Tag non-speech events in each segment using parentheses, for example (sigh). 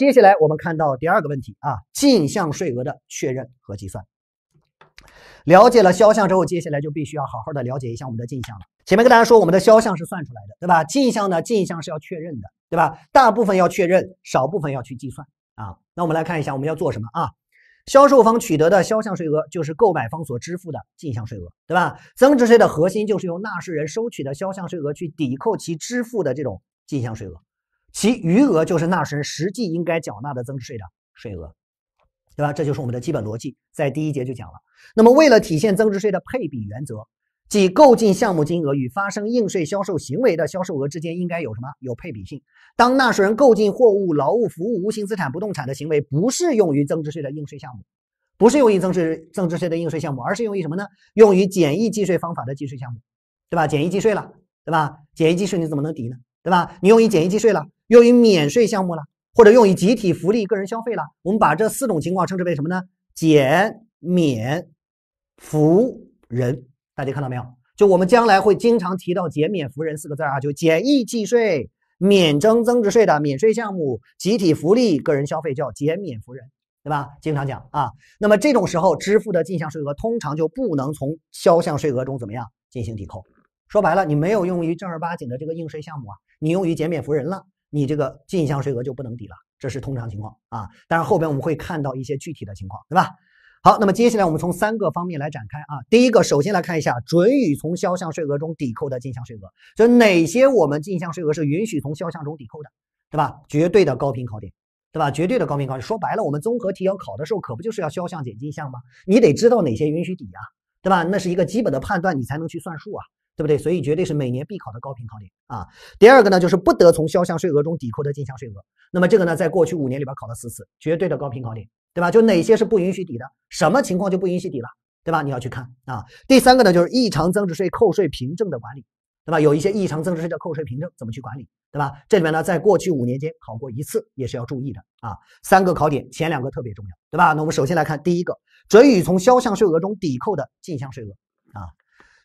接下来我们看到第二个问题啊，进项税额的确认和计算。了解了销项之后，接下来就必须要好好的了解一下我们的进项了。前面跟大家说我们的销项是算出来的，对吧？进项呢，进项是要确认的，对吧？大部分要确认，少部分要去计算啊。那我们来看一下我们要做什么啊？销售方取得的销项税额就是购买方所支付的进项税额，对吧？增值税的核心就是由纳税人收取的销项税额去抵扣其支付的这种进项税额。其余额就是纳税人实际应该缴纳的增值税的税额，对吧？这就是我们的基本逻辑，在第一节就讲了。那么，为了体现增值税的配比原则，即购进项目金额与发生应税销售行为的销售额之间应该有什么？有配比性。当纳税人购进货物、劳务、服务、无形资产、不动产的行为不适用于增值税的应税项目，不适用于增值增值税的应税项目，而是用于什么呢？用于简易计税方法的计税项目，对吧？简易计税了，对吧？简易计税你怎么能抵呢？对吧？你用于简易计税了，用于免税项目了，或者用于集体福利、个人消费了。我们把这四种情况称之为什么呢？减免、福人。大家看到没有？就我们将来会经常提到“减免福人”四个字啊。就简易计税、免征增值税的免税项目、集体福利、个人消费叫减免福人，对吧？经常讲啊。那么这种时候支付的进项税额，通常就不能从销项税额中怎么样进行抵扣？说白了，你没有用于正儿八经的这个应税项目啊。你用于减免扶人了，你这个进项税额就不能抵了，这是通常情况啊。但然后边我们会看到一些具体的情况，对吧？好，那么接下来我们从三个方面来展开啊。第一个，首先来看一下准予从销项税额中抵扣的进项税额，就哪些我们进项税额是允许从销项中抵扣的，对吧？绝对的高频考点，对吧？绝对的高频考点。说白了，我们综合题要考的时候，可不就是要销项减进项吗？你得知道哪些允许抵啊，对吧？那是一个基本的判断，你才能去算数啊。对不对？所以绝对是每年必考的高频考点啊。第二个呢，就是不得从销项税额中抵扣的进项税额。那么这个呢，在过去五年里边考了四次，绝对的高频考点，对吧？就哪些是不允许抵的，什么情况就不允许抵了，对吧？你要去看啊。第三个呢，就是异常增值税扣税凭证的管理，对吧？有一些异常增值税的扣税凭证怎么去管理，对吧？这里面呢，在过去五年间考过一次，也是要注意的啊。三个考点，前两个特别重要，对吧？那我们首先来看第一个，准予从销项税额中抵扣的进项税额。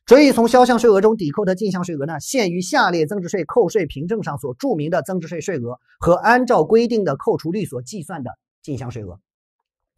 所以从销项税额中抵扣的进项税额呢，限于下列增值税扣税凭证上所注明的增值税税额和按照规定的扣除率所计算的进项税额，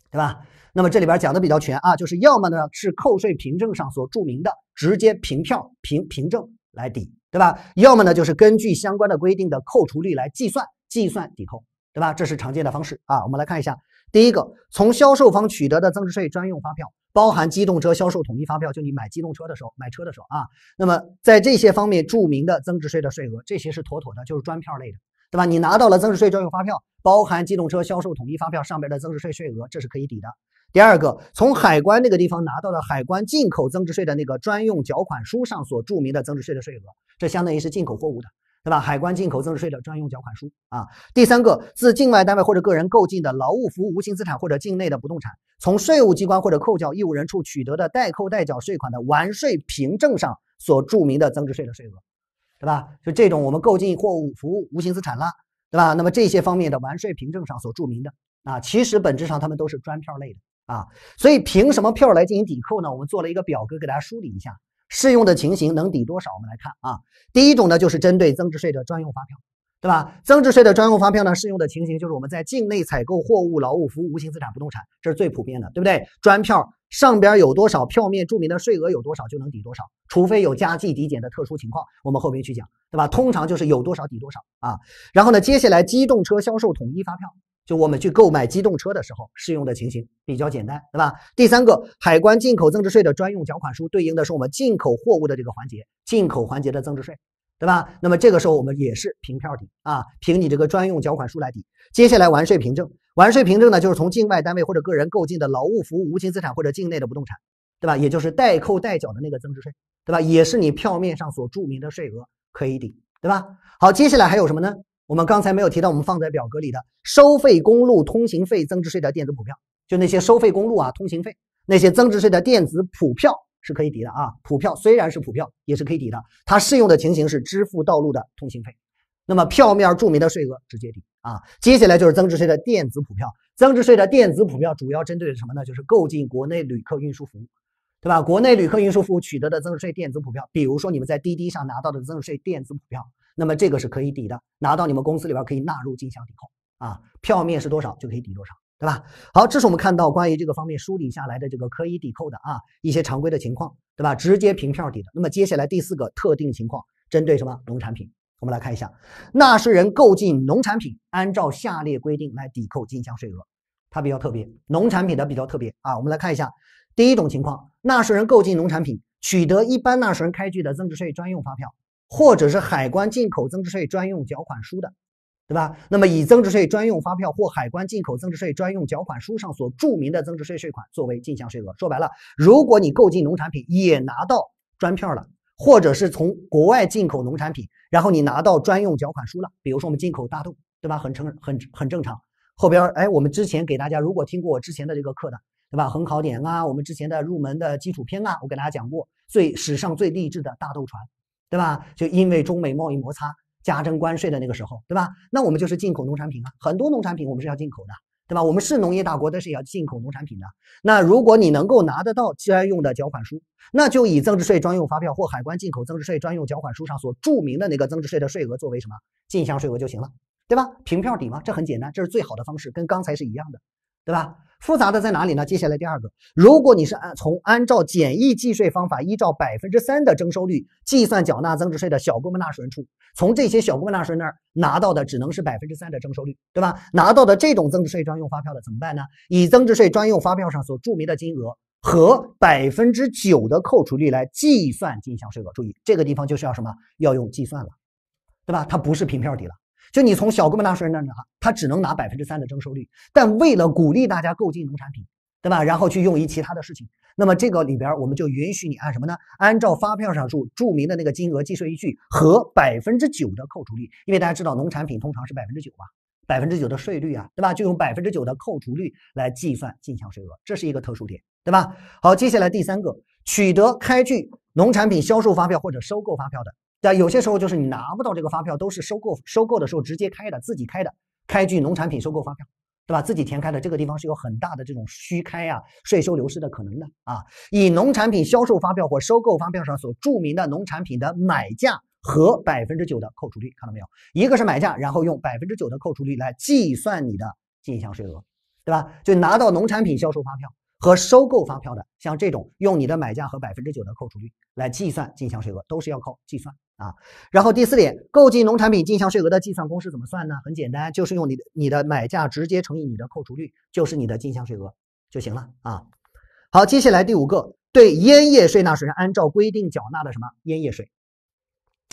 对吧？那么这里边讲的比较全啊，就是要么呢是扣税凭证上所注明的直接凭票凭凭证来抵，对吧？要么呢就是根据相关的规定的扣除率来计算计算抵扣，对吧？这是常见的方式啊，我们来看一下。第一个，从销售方取得的增值税专用发票，包含机动车销售统一发票，就你买机动车的时候，买车的时候啊，那么在这些方面注明的增值税的税额，这些是妥妥的，就是专票类的，对吧？你拿到了增值税专用发票，包含机动车销售统一发票上边的增值税税额，这是可以抵的。第二个，从海关那个地方拿到的海关进口增值税的那个专用缴款书上所注明的增值税的税额，这相当于是进口货物的。对吧？海关进口增值税的专用缴款书啊。第三个，自境外单位或者个人购进的劳务、服务、无形资产或者境内的不动产，从税务机关或者扣缴义务人处取得的代扣代缴税款的完税凭证上所注明的增值税的税额，对吧？就这种我们购进货物、服务、无形资产啦，对吧？那么这些方面的完税凭证上所注明的啊，其实本质上他们都是专票类的啊。所以凭什么票来进行抵扣呢？我们做了一个表格给大家梳理一下。适用的情形能抵多少？我们来看啊，第一种呢，就是针对增值税的专用发票，对吧？增值税的专用发票呢，适用的情形就是我们在境内采购货物、劳务、服务、无形资产、不动产，这是最普遍的，对不对？专票上边有多少，票面注明的税额有多少，就能抵多少，除非有加计抵减的特殊情况，我们后面去讲，对吧？通常就是有多少抵多少啊。然后呢，接下来机动车销售统一发票。就我们去购买机动车的时候适用的情形比较简单，对吧？第三个，海关进口增值税的专用缴款书对应的是我们进口货物的这个环节，进口环节的增值税，对吧？那么这个时候我们也是凭票抵啊，凭你这个专用缴款书来抵。接下来完税凭证，完税凭证呢就是从境外单位或者个人购进的劳务、服务、无形资产或者境内的不动产，对吧？也就是代扣代缴的那个增值税，对吧？也是你票面上所注明的税额可以抵，对吧？好，接下来还有什么呢？我们刚才没有提到，我们放在表格里的收费公路通行费增值税的电子普票，就那些收费公路啊，通行费那些增值税的电子普票是可以抵的啊。普票虽然是普票，也是可以抵的，它适用的情形是支付道路的通行费，那么票面注明的税额直接抵啊。接下来就是增值税的电子普票，增值税的电子普票主要针对的什么呢？就是购进国内旅客运输服务，对吧？国内旅客运输服务取得的增值税电子普票，比如说你们在滴滴上拿到的增值税电子普票。那么这个是可以抵的，拿到你们公司里边可以纳入进项抵扣啊，票面是多少就可以抵多少，对吧？好，这是我们看到关于这个方面梳理下来的这个可以抵扣的啊一些常规的情况，对吧？直接凭票抵的。那么接下来第四个特定情况，针对什么农产品？我们来看一下，纳税人购进农产品，按照下列规定来抵扣进项税额，它比较特别，农产品的比较特别啊。我们来看一下，第一种情况，纳税人购进农产品，取得一般纳税人开具的增值税专用发票。或者是海关进口增值税专用缴款书的，对吧？那么以增值税专用发票或海关进口增值税专用缴款书上所注明的增值税税款作为进项税额。说白了，如果你购进农产品也拿到专票了，或者是从国外进口农产品，然后你拿到专用缴款书了，比如说我们进口大豆，对吧？很成很很正常。后边，哎，我们之前给大家，如果听过我之前的这个课的，对吧？横考点啊，我们之前的入门的基础篇啊，我给大家讲过最史上最励志的大豆船。对吧？就因为中美贸易摩擦加征关税的那个时候，对吧？那我们就是进口农产品啊，很多农产品我们是要进口的，对吧？我们是农业大国，但是也要进口农产品的。那如果你能够拿得到专用的缴款书，那就以增值税专用发票或海关进口增值税专用缴款书上所注明的那个增值税的税额作为什么进项税额就行了，对吧？凭票抵吗？这很简单，这是最好的方式，跟刚才是一样的，对吧？复杂的在哪里呢？接下来第二个，如果你是按从按照简易计税方法，依照百分之三的征收率计算缴纳增值税的小规模纳税人处，从这些小规模纳税人那儿拿到的只能是百分之三的征收率，对吧？拿到的这种增值税专用发票的怎么办呢？以增值税专用发票上所注明的金额和百分之九的扣除率来计算进项税额。注意这个地方就是要什么？要用计算了，对吧？它不是凭票抵了。就你从小规模纳税人那拿，他只能拿百分之三的征收率，但为了鼓励大家购进农产品，对吧？然后去用于其他的事情，那么这个里边我们就允许你按什么呢？按照发票上注注明的那个金额计税依据和百分之九的扣除率，因为大家知道农产品通常是百分之九吧，百分之九的税率啊，对吧？就用百分之九的扣除率来计算进项税额，这是一个特殊点，对吧？好，接下来第三个，取得开具农产品销售发票或者收购发票的。在有些时候就是你拿不到这个发票，都是收购收购的时候直接开的，自己开的，开具农产品收购发票，对吧？自己填开的，这个地方是有很大的这种虚开啊，税收流失的可能的啊。以农产品销售发票或收购发票上所注明的农产品的买价和百分之九的扣除率，看到没有？一个是买价，然后用百分之九的扣除率来计算你的进项税额，对吧？就拿到农产品销售发票。和收购发票的，像这种用你的买价和百分之九的扣除率来计算进项税额，都是要靠计算啊。然后第四点，购进农产品进项税额的计算公式怎么算呢？很简单，就是用你的你的买价直接乘以你的扣除率，就是你的进项税额就行了啊。好，接下来第五个，对烟叶税纳税人按照规定缴纳的什么烟叶税？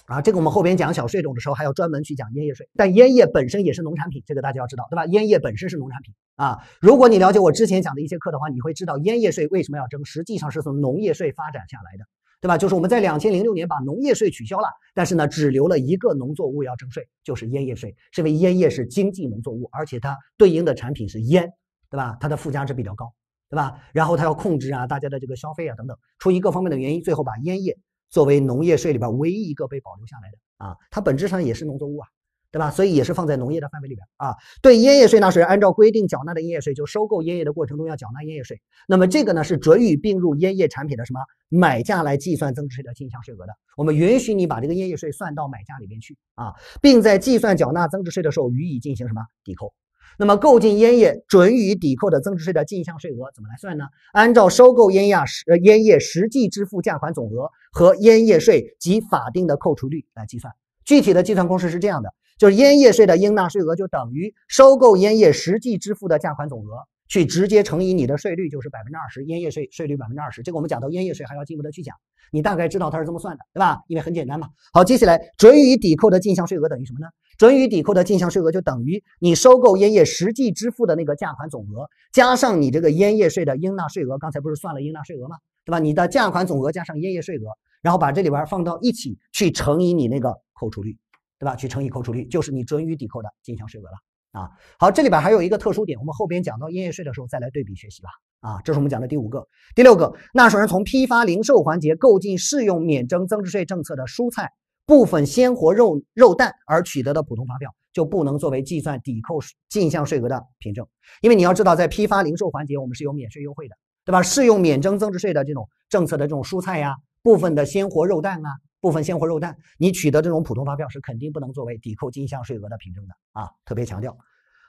啊，这个我们后边讲小税种的时候还要专门去讲烟叶税，但烟叶本身也是农产品，这个大家要知道，对吧？烟叶本身是农产品啊。如果你了解我之前讲的一些课的话，你会知道烟叶税为什么要征，实际上是从农业税发展下来的，对吧？就是我们在两千零六年把农业税取消了，但是呢，只留了一个农作物要征税，就是烟叶税，是因为烟叶是经济农作物，而且它对应的产品是烟，对吧？它的附加值比较高，对吧？然后它要控制啊大家的这个消费啊等等，出于各方面的原因，最后把烟叶。作为农业税里边唯一一个被保留下来的啊，它本质上也是农作物啊，对吧？所以也是放在农业的范围里边啊。对烟叶税纳税人按照规定缴纳的烟叶税，就收购烟叶的过程中要缴纳烟叶税。那么这个呢是准予并入烟叶产品的什么买价来计算增值税的进项税额的？我们允许你把这个烟叶税算到买价里边去啊，并在计算缴纳增值税的时候予以进行什么抵扣？那么购进烟叶准予抵扣的增值税的进项税额怎么来算呢？按照收购烟叶实烟叶实际支付价款总额和烟叶税及法定的扣除率来计算。具体的计算公式是这样的，就是烟叶税的应纳税额就等于收购烟叶实际支付的价款总额去直接乘以你的税率，就是百分之二十，烟叶税税率百分之二十。这个我们讲到烟叶税还要进一步的去讲，你大概知道它是这么算的，对吧？因为很简单嘛。好，接下来准予抵扣的进项税额等于什么呢？准予抵扣的进项税额就等于你收购烟叶实际支付的那个价款总额加上你这个烟叶税的应纳税额。刚才不是算了应纳税额吗？对吧？你的价款总额加上烟叶税额，然后把这里边放到一起去乘以你那个扣除率，对吧？去乘以扣除率就是你准予抵扣的进项税额了啊。好，这里边还有一个特殊点，我们后边讲到烟叶税的时候再来对比学习吧。啊，这是我们讲的第五个、第六个。纳税人从批发零售环节购进适用免征增值税政策的蔬菜。部分鲜活肉肉蛋而取得的普通发票就不能作为计算抵扣进项税额的凭证，因为你要知道，在批发零售环节我们是有免税优惠的，对吧？适用免征增值税的这种政策的这种蔬菜呀，部分的鲜活肉蛋啊，部分鲜活肉蛋，你取得这种普通发票是肯定不能作为抵扣进项税额的凭证的啊！特别强调。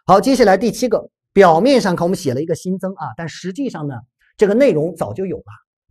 好，接下来第七个，表面上看我们写了一个新增啊，但实际上呢，这个内容早就有了。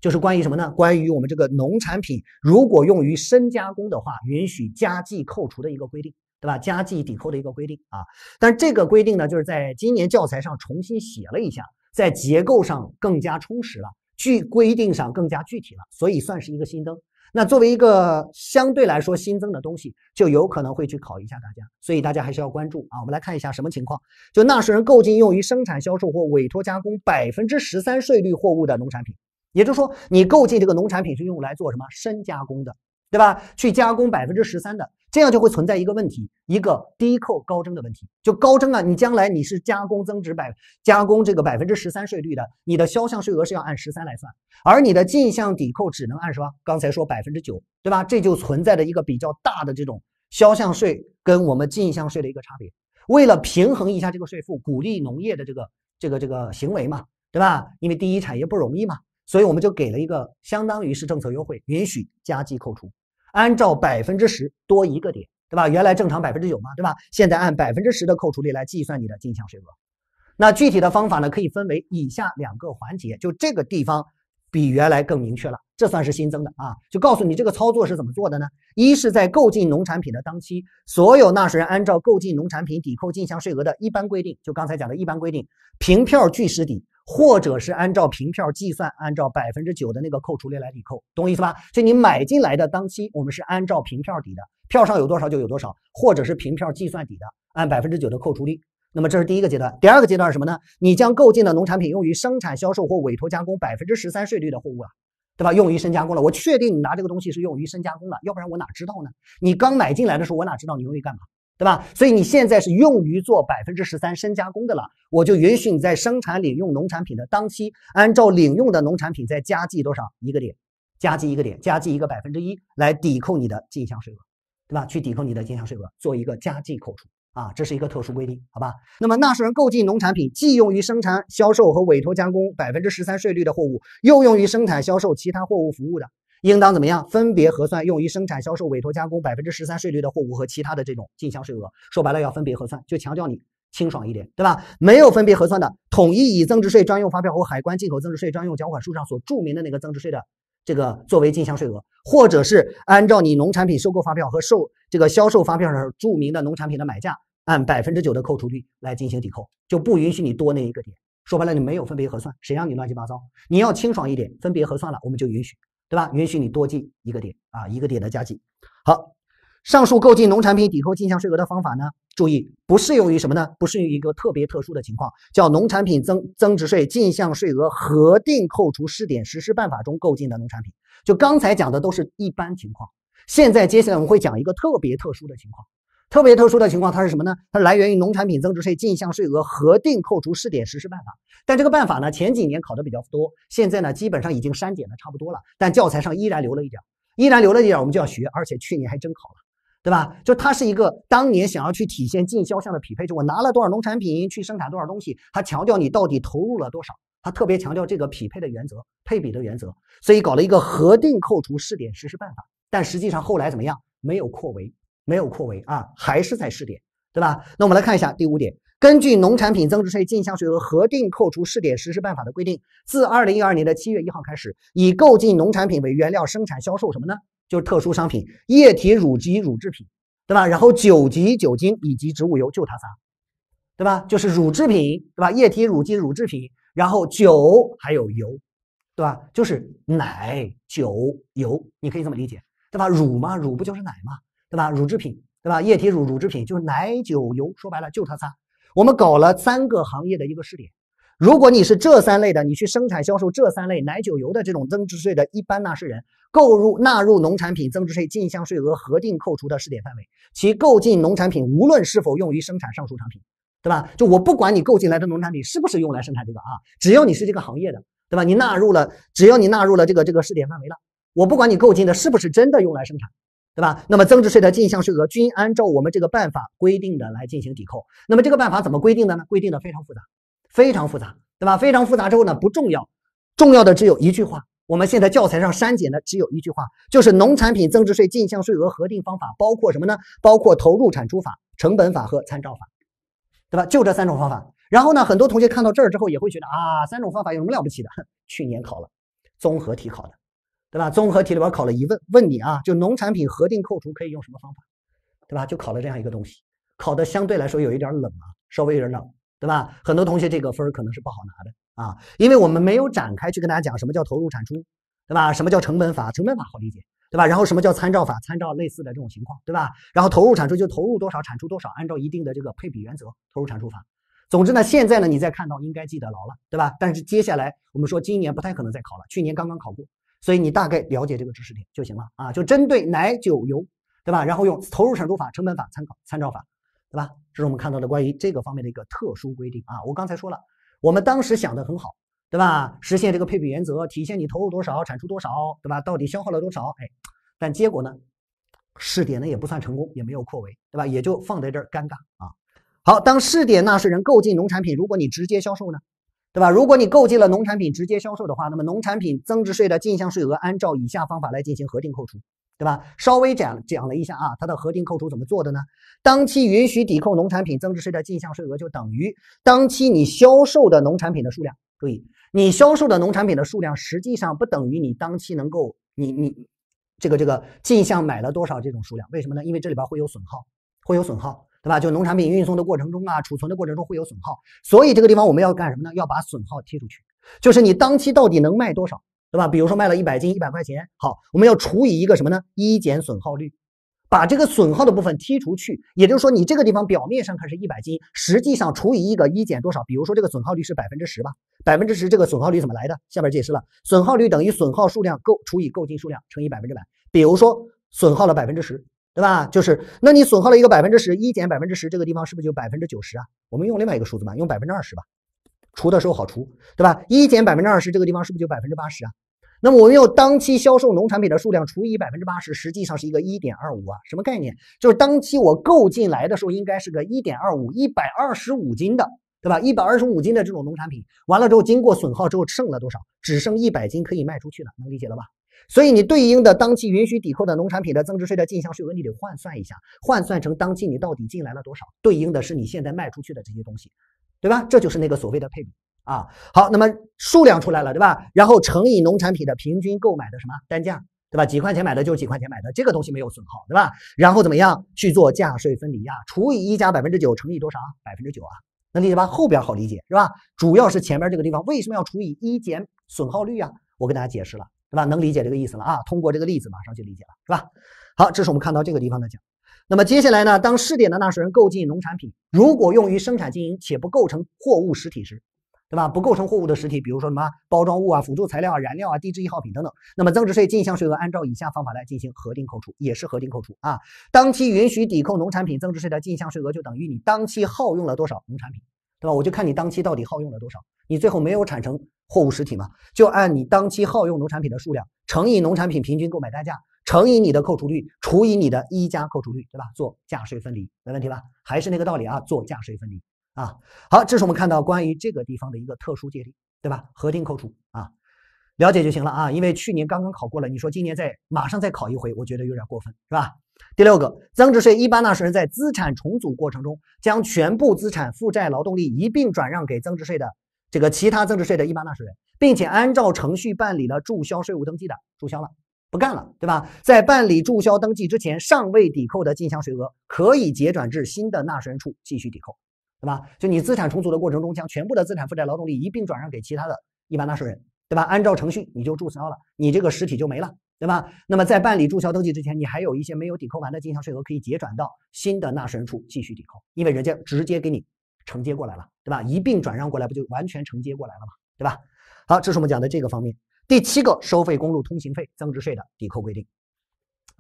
就是关于什么呢？关于我们这个农产品，如果用于深加工的话，允许加计扣除的一个规定，对吧？加计抵扣的一个规定啊。但这个规定呢，就是在今年教材上重新写了一下，在结构上更加充实了，具规定上更加具体了，所以算是一个新增。那作为一个相对来说新增的东西，就有可能会去考一下大家，所以大家还是要关注啊。我们来看一下什么情况，就纳税人购进用于生产、销售或委托加工百分之十三税率货物的农产品。也就是说，你购进这个农产品是用来做什么深加工的，对吧？去加工百分之十三的，这样就会存在一个问题，一个低扣高征的问题。就高征啊，你将来你是加工增值百加工这个百分之十三税率的，你的销项税额是要按十三来算，而你的进项抵扣只能按什么？刚才说百分之九，对吧？这就存在着一个比较大的这种销项税跟我们进项税的一个差别。为了平衡一下这个税负，鼓励农业的这个这个这个行为嘛，对吧？因为第一产业不容易嘛。所以我们就给了一个相当于是政策优惠，允许加计扣除，按照百分之十多一个点，对吧？原来正常百分之九嘛，对吧？现在按百分之十的扣除率来计算你的进项税额。那具体的方法呢，可以分为以下两个环节，就这个地方比原来更明确了，这算是新增的啊。就告诉你这个操作是怎么做的呢？一是在购进农产品的当期，所有纳税人按照购进农产品抵扣进项税额的一般规定，就刚才讲的一般规定，凭票据实抵。或者是按照凭票计算，按照百分之九的那个扣除率来抵扣，懂我意思吧？就你买进来的当期，我们是按照凭票抵的，票上有多少就有多少，或者是凭票计算抵的，按百分之九的扣除率。那么这是第一个阶段，第二个阶段是什么呢？你将购进的农产品用于生产、销售或委托加工百分之十三税率的货物了，对吧？用于深加工了，我确定你拿这个东西是用于深加工了，要不然我哪知道呢？你刚买进来的时候，我哪知道你用于干嘛？对吧？所以你现在是用于做百分之十三深加工的了，我就允许你在生产领用农产品的当期，按照领用的农产品再加计多少一个点，加计一个点，加计一个百分之一来抵扣你的进项税额，对吧？去抵扣你的进项税额，做一个加计扣除啊，这是一个特殊规定，好吧？那么纳税人购进农产品，既用于生产销售和委托加工百分之十三税率的货物，又用于生产销售其他货物服务的。应当怎么样分别核算用于生产、销售、委托加工百分之十三税率的货物和其他的这种进项税额？说白了要分别核算，就强调你清爽一点，对吧？没有分别核算的，统一以增值税专用发票或海关进口增值税专用缴款书上所注明的那个增值税的这个作为进项税额，或者是按照你农产品收购发票和售这个销售发票上注明的农产品的买价，按百分之九的扣除率来进行抵扣，就不允许你多那一个点。说白了你没有分别核算，谁让你乱七八糟？你要清爽一点，分别核算了，我们就允许。对吧？允许你多进一个点啊，一个点的加计。好，上述购进农产品抵扣进项税额的方法呢？注意，不适用于什么呢？不适用于一个特别特殊的情况，叫《农产品增增值税进项税额核定扣除试点实施办法》中购进的农产品。就刚才讲的都是一般情况，现在接下来我们会讲一个特别特殊的情况。特别特殊的情况，它是什么呢？它来源于《农产品增值税进项税额核定扣除试点实施办法》，但这个办法呢，前几年考的比较多，现在呢，基本上已经删减的差不多了。但教材上依然留了一点，依然留了一点，我们就要学。而且去年还真考了，对吧？就它是一个当年想要去体现进销项的匹配，就我拿了多少农产品去生产多少东西，它强调你到底投入了多少，它特别强调这个匹配的原则、配比的原则，所以搞了一个核定扣除试点实施办法。但实际上后来怎么样？没有扩围。没有扩围啊，还是在试点，对吧？那我们来看一下第五点，根据《农产品增值税进项税额核定扣除试点实施办法》的规定，自二零一二年的七月一号开始，以购进农产品为原料生产销售什么呢？就是特殊商品，液体乳及乳制品，对吧？然后酒及酒精以及植物油，就它仨，对吧？就是乳制品，对吧？液体乳及乳制品，然后酒还有油，对吧？就是奶、酒、油，你可以这么理解，对吧？乳嘛，乳不就是奶嘛？对吧？乳制品，对吧？液体乳乳制品就是奶酒油，说白了就它仨。我们搞了三个行业的一个试点。如果你是这三类的，你去生产销售这三类奶酒油的这种增值税的一般纳税人，购入纳入农产品增值税进项税额核定扣除的试点范围，其购进农产品无论是否用于生产上述产品，对吧？就我不管你购进来的农产品是不是用来生产这个啊，只要你是这个行业的，对吧？你纳入了，只要你纳入了这个这个试点范围了，我不管你购进的是不是真的用来生产。对吧？那么增值税的进项税额均按照我们这个办法规定的来进行抵扣。那么这个办法怎么规定的呢？规定的非常复杂，非常复杂，对吧？非常复杂之后呢，不重要，重要的只有一句话。我们现在教材上删减的只有一句话，就是农产品增值税进项税额核定方法包括什么呢？包括投入产出法、成本法和参照法，对吧？就这三种方法。然后呢，很多同学看到这儿之后也会觉得啊，三种方法有什么了不起的？(laughs) 去年考了，综合题考的。对吧？综合题里边考了一问问你啊，就农产品核定扣除可以用什么方法？对吧？就考了这样一个东西，考的相对来说有一点冷啊，稍微有点冷，对吧？很多同学这个分儿可能是不好拿的啊，因为我们没有展开去跟大家讲什么叫投入产出，对吧？什么叫成本法？成本法好理解，对吧？然后什么叫参照法？参照类似的这种情况，对吧？然后投入产出就投入多少，产出多少，按照一定的这个配比原则，投入产出法。总之呢，现在呢，你再看到应该记得牢了，对吧？但是接下来我们说今年不太可能再考了，去年刚刚考过。所以你大概了解这个知识点就行了啊，就针对奶酒油，对吧？然后用投入产出法、成本法、参考参照法，对吧？这是我们看到的关于这个方面的一个特殊规定啊。我刚才说了，我们当时想的很好，对吧？实现这个配比原则，体现你投入多少、产出多少，对吧？到底消耗了多少？哎，但结果呢，试点呢也不算成功，也没有扩围，对吧？也就放在这儿尴尬啊。好，当试点纳税人购进农产品，如果你直接销售呢？对吧？如果你购进了农产品直接销售的话，那么农产品增值税的进项税额按照以下方法来进行核定扣除，对吧？稍微讲讲了一下啊，它的核定扣除怎么做的呢？当期允许抵扣农产品增值税的进项税额就等于当期你销售的农产品的数量。注意，你销售的农产品的数量实际上不等于你当期能够你你这个这个进项买了多少这种数量？为什么呢？因为这里边会有损耗，会有损耗。对吧？就农产品运送的过程中啊，储存的过程中会有损耗，所以这个地方我们要干什么呢？要把损耗剔出去，就是你当期到底能卖多少，对吧？比如说卖了一百斤，一百块钱，好，我们要除以一个什么呢？一减损耗率，把这个损耗的部分剔除去，也就是说你这个地方表面上看是一百斤，实际上除以一个一减多少？比如说这个损耗率是百分之十吧，百分之十这个损耗率怎么来的？下边解释了，损耗率等于损耗数量购除以购进数量乘以百分之百，比如说损耗了百分之十。对吧？就是，那你损耗了一个百分之十，一减百分之十，这个地方是不是就百分之九十啊？我们用另外一个数字嘛，用百分之二十吧，除的时候好除，对吧？一减百分之二十，这个地方是不是就百分之八十啊？那么我们用当期销售农产品的数量除以百分之八十，实际上是一个一点二五啊，什么概念？就是当期我购进来的时候应该是个一点二五，一百二十五斤的，对吧？一百二十五斤的这种农产品，完了之后经过损耗之后剩了多少？只剩一百斤可以卖出去了，能理解了吧？所以你对应的当期允许抵扣的农产品的增值税的进项税额，你得换算一下，换算成当期你到底进来了多少？对应的是你现在卖出去的这些东西，对吧？这就是那个所谓的配比啊。好，那么数量出来了，对吧？然后乘以农产品的平均购买的什么单价，对吧？几块钱买的就是几块钱买的，这个东西没有损耗，对吧？然后怎么样去做价税分离啊？除以一加百分之九乘以多少百分之九啊？能理解吧？后边好理解是吧？主要是前边这个地方为什么要除以一减损耗率啊？我跟大家解释了。对吧？能理解这个意思了啊？通过这个例子马上就理解了，是吧？好，这是我们看到这个地方的讲。那么接下来呢？当试点的纳税人购进农产品，如果用于生产经营且不构成货物实体时，对吧？不构成货物的实体，比如说什么包装物啊、辅助材料啊、燃料啊、低质易耗品等等。那么增值税进项税额按照以下方法来进行核定扣除，也是核定扣除啊。当期允许抵扣农产品增值税的进项税额就等于你当期耗用了多少农产品，对吧？我就看你当期到底耗用了多少，你最后没有产生。货物实体嘛，就按你当期耗用农产品的数量乘以农产品平均购买单价，乘以你的扣除率除以你的一加扣除率，对吧？做价税分离没问题吧？还是那个道理啊，做价税分离啊。好，这是我们看到关于这个地方的一个特殊界定，对吧？核定扣除啊，了解就行了啊。因为去年刚刚考过了，你说今年再马上再考一回，我觉得有点过分，是吧？第六个，增值税一般纳税人在资产重组过程中，将全部资产负债、劳动力一并转让给增值税的。这个其他增值税的一般纳税人，并且按照程序办理了注销税务登记的，注销了，不干了，对吧？在办理注销登记之前，尚未抵扣的进项税额可以结转至新的纳税人处继续抵扣，对吧？就你资产重组的过程中，将全部的资产负债、劳动力一并转让给其他的一般纳税人，对吧？按照程序你就注销了，你这个实体就没了，对吧？那么在办理注销登记之前，你还有一些没有抵扣完的进项税额可以结转到新的纳税人处继续抵扣，因为人家直接给你。承接过来了，对吧？一并转让过来，不就完全承接过来了吗？对吧？好，这是我们讲的这个方面。第七个，收费公路通行费增值税的抵扣规定，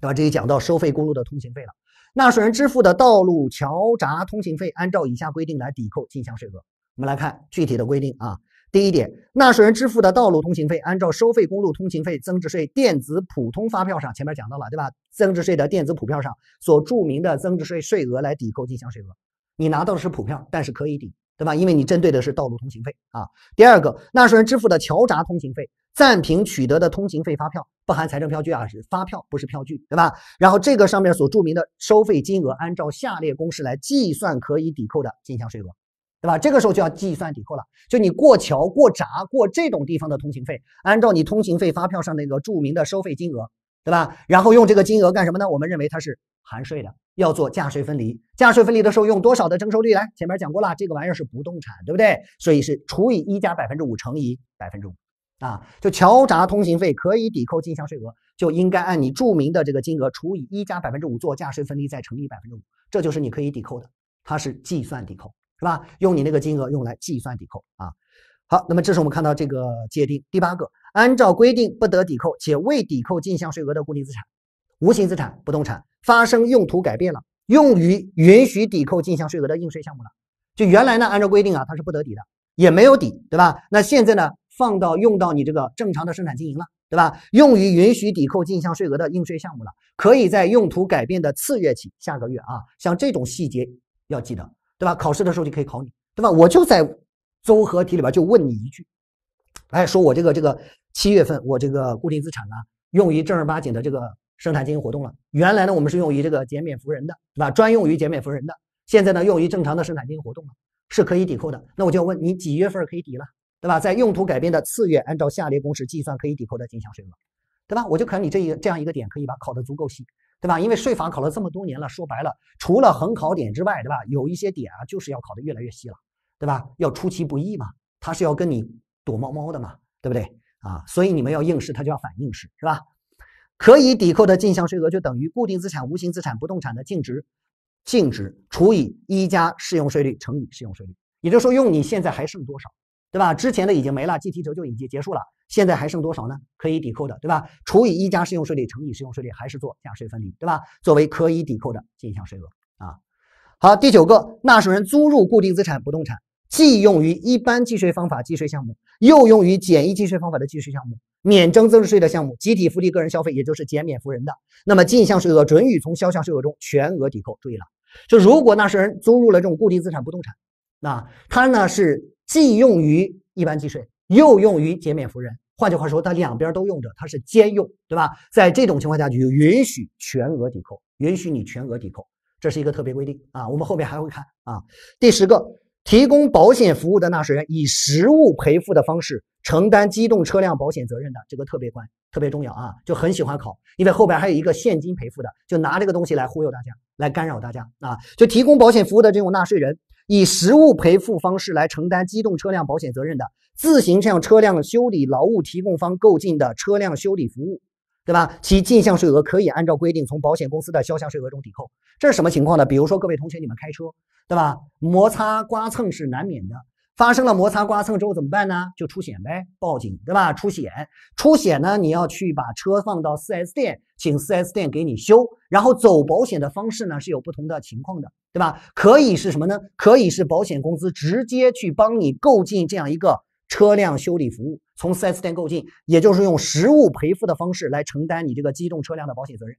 对吧？这里讲到收费公路的通行费了，纳税人支付的道路桥闸通行费，按照以下规定来抵扣进项税额。我们来看具体的规定啊。第一点，纳税人支付的道路通行费，按照收费公路通行费增值税电子普通发票上前面讲到了，对吧？增值税的电子普票上所注明的增值税税额来抵扣进项税额。你拿到的是普票，但是可以抵，对吧？因为你针对的是道路通行费啊。第二个，纳税人支付的桥闸通行费暂凭取得的通行费发票，不含财政票据啊，是发票不是票据，对吧？然后这个上面所注明的收费金额，按照下列公式来计算可以抵扣的进项税额，对吧？这个时候就要计算抵扣了，就你过桥、过闸、过这种地方的通行费，按照你通行费发票上那个注明的收费金额。对吧？然后用这个金额干什么呢？我们认为它是含税的，要做价税分离。价税分离的时候用多少的征收率来？前面讲过了，这个玩意儿是不动产，对不对？所以是除以一加百分之五乘以百分之五啊。就桥闸通行费可以抵扣进项税额，就应该按你注明的这个金额除以一加百分之五做价税分离，再乘以百分之五，这就是你可以抵扣的。它是计算抵扣，是吧？用你那个金额用来计算抵扣啊。好，那么这是我们看到这个界定第八个，按照规定不得抵扣且未抵扣进项税额的固定资产、无形资产、不动产发生用途改变了，用于允许抵扣进项税额的应税项目了，就原来呢按照规定啊它是不得抵的，也没有抵，对吧？那现在呢放到用到你这个正常的生产经营了，对吧？用于允许抵扣进项税额的应税项目了，可以在用途改变的次月起下个月啊，像这种细节要记得，对吧？考试的时候就可以考你，对吧？我就在。综合题里边就问你一句，哎，说我这个这个七月份我这个固定资产呢，用于正儿八经的这个生产经营活动了，原来呢我们是用于这个减免扶人的，对吧？专用于减免扶人的，现在呢用于正常的生产经营活动了，是可以抵扣的。那我就要问你几月份可以抵了，对吧？在用途改变的次月，按照下列公式计算可以抵扣的进项税额，对吧？我就看你这一这样一个点可以吧？考得足够细，对吧？因为税法考了这么多年了，说白了，除了横考点之外，对吧？有一些点啊就是要考得越来越细了。对吧？要出其不意嘛，他是要跟你躲猫猫的嘛，对不对啊？所以你们要应试，他就要反应试，是吧？可以抵扣的进项税额就等于固定资产、无形资产、不动产的净值净值除以一加适用税率乘以适用税率。也就是说，用你现在还剩多少，对吧？之前的已经没了，计提折旧已经结束了，现在还剩多少呢？可以抵扣的，对吧？除以一加适用税率乘以适用税率，还是做价税分离，对吧？作为可以抵扣的进项税额啊。好，第九个，纳税人租入固定资产、不动产。既用于一般计税方法计税项目，又用于简易计税方法的计税项目，免征增值税的项目，集体福利、个人消费，也就是减免扶人的，那么进项税额准予从销项税额中全额抵扣。注意了，就如果纳税人租入了这种固定资产、不动产，那它呢是既用于一般计税，又用于减免扶人。换句话说，它两边都用着，它是兼用，对吧？在这种情况下，就允许全额抵扣，允许你全额抵扣，这是一个特别规定啊。我们后面还会看啊，第十个。提供保险服务的纳税人以实物赔付的方式承担机动车辆保险责任的，这个特别关特别重要啊，就很喜欢考，因为后边还有一个现金赔付的，就拿这个东西来忽悠大家，来干扰大家啊。就提供保险服务的这种纳税人，以实物赔付方式来承担机动车辆保险责任的，自行向车辆修理劳务提供方购进的车辆修理服务。对吧？其进项税额可以按照规定从保险公司的销项税额中抵扣。这是什么情况呢？比如说，各位同学，你们开车，对吧？摩擦刮蹭是难免的，发生了摩擦刮蹭之后怎么办呢？就出险呗，报警，对吧？出险，出险呢，你要去把车放到 4S 店，请 4S 店给你修，然后走保险的方式呢是有不同的情况的，对吧？可以是什么呢？可以是保险公司直接去帮你购进这样一个车辆修理服务。从 4S 店购进，也就是用实物赔付的方式来承担你这个机动车辆的保险责任，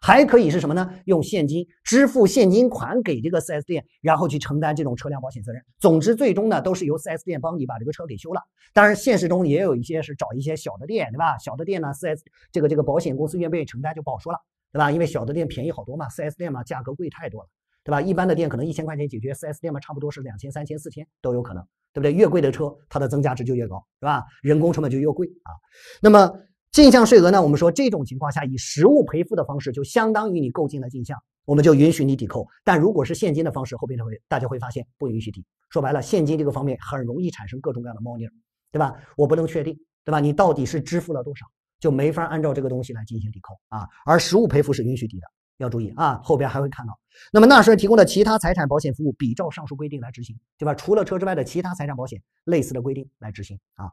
还可以是什么呢？用现金支付现金款给这个 4S 店，然后去承担这种车辆保险责任。总之，最终呢都是由 4S 店帮你把这个车给修了。当然，现实中也有一些是找一些小的店，对吧？小的店呢，4S 这个这个保险公司愿不愿意承担就不好说了，对吧？因为小的店便宜好多嘛，4S 店嘛价格贵太多了，对吧？一般的店可能一千块钱解决，4S 店嘛差不多是两千、三千、四千都有可能。对不对？越贵的车，它的增加值就越高，是吧？人工成本就越贵啊。那么进项税额呢？我们说这种情况下，以实物赔付的方式，就相当于你购进了进项，我们就允许你抵扣。但如果是现金的方式，后边会大家会发现不允许抵。说白了，现金这个方面很容易产生各种各样的猫腻，对吧？我不能确定，对吧？你到底是支付了多少，就没法按照这个东西来进行抵扣啊。而实物赔付是允许抵的。要注意啊，后边还会看到。那么纳税人提供的其他财产保险服务，比照上述规定来执行，对吧？除了车之外的其他财产保险，类似的规定来执行啊。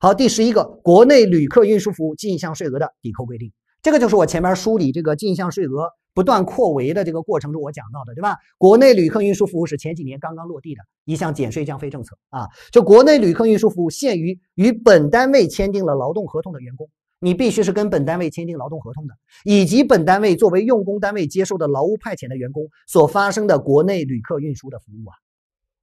好，第十一个，国内旅客运输服务进项税额的抵扣规定，这个就是我前面梳理这个进项税额不断扩围的这个过程中我讲到的，对吧？国内旅客运输服务是前几年刚刚落地的一项减税降费政策啊。就国内旅客运输服务限于与本单位签订了劳动合同的员工。你必须是跟本单位签订劳动合同的，以及本单位作为用工单位接受的劳务派遣的员工所发生的国内旅客运输的服务啊，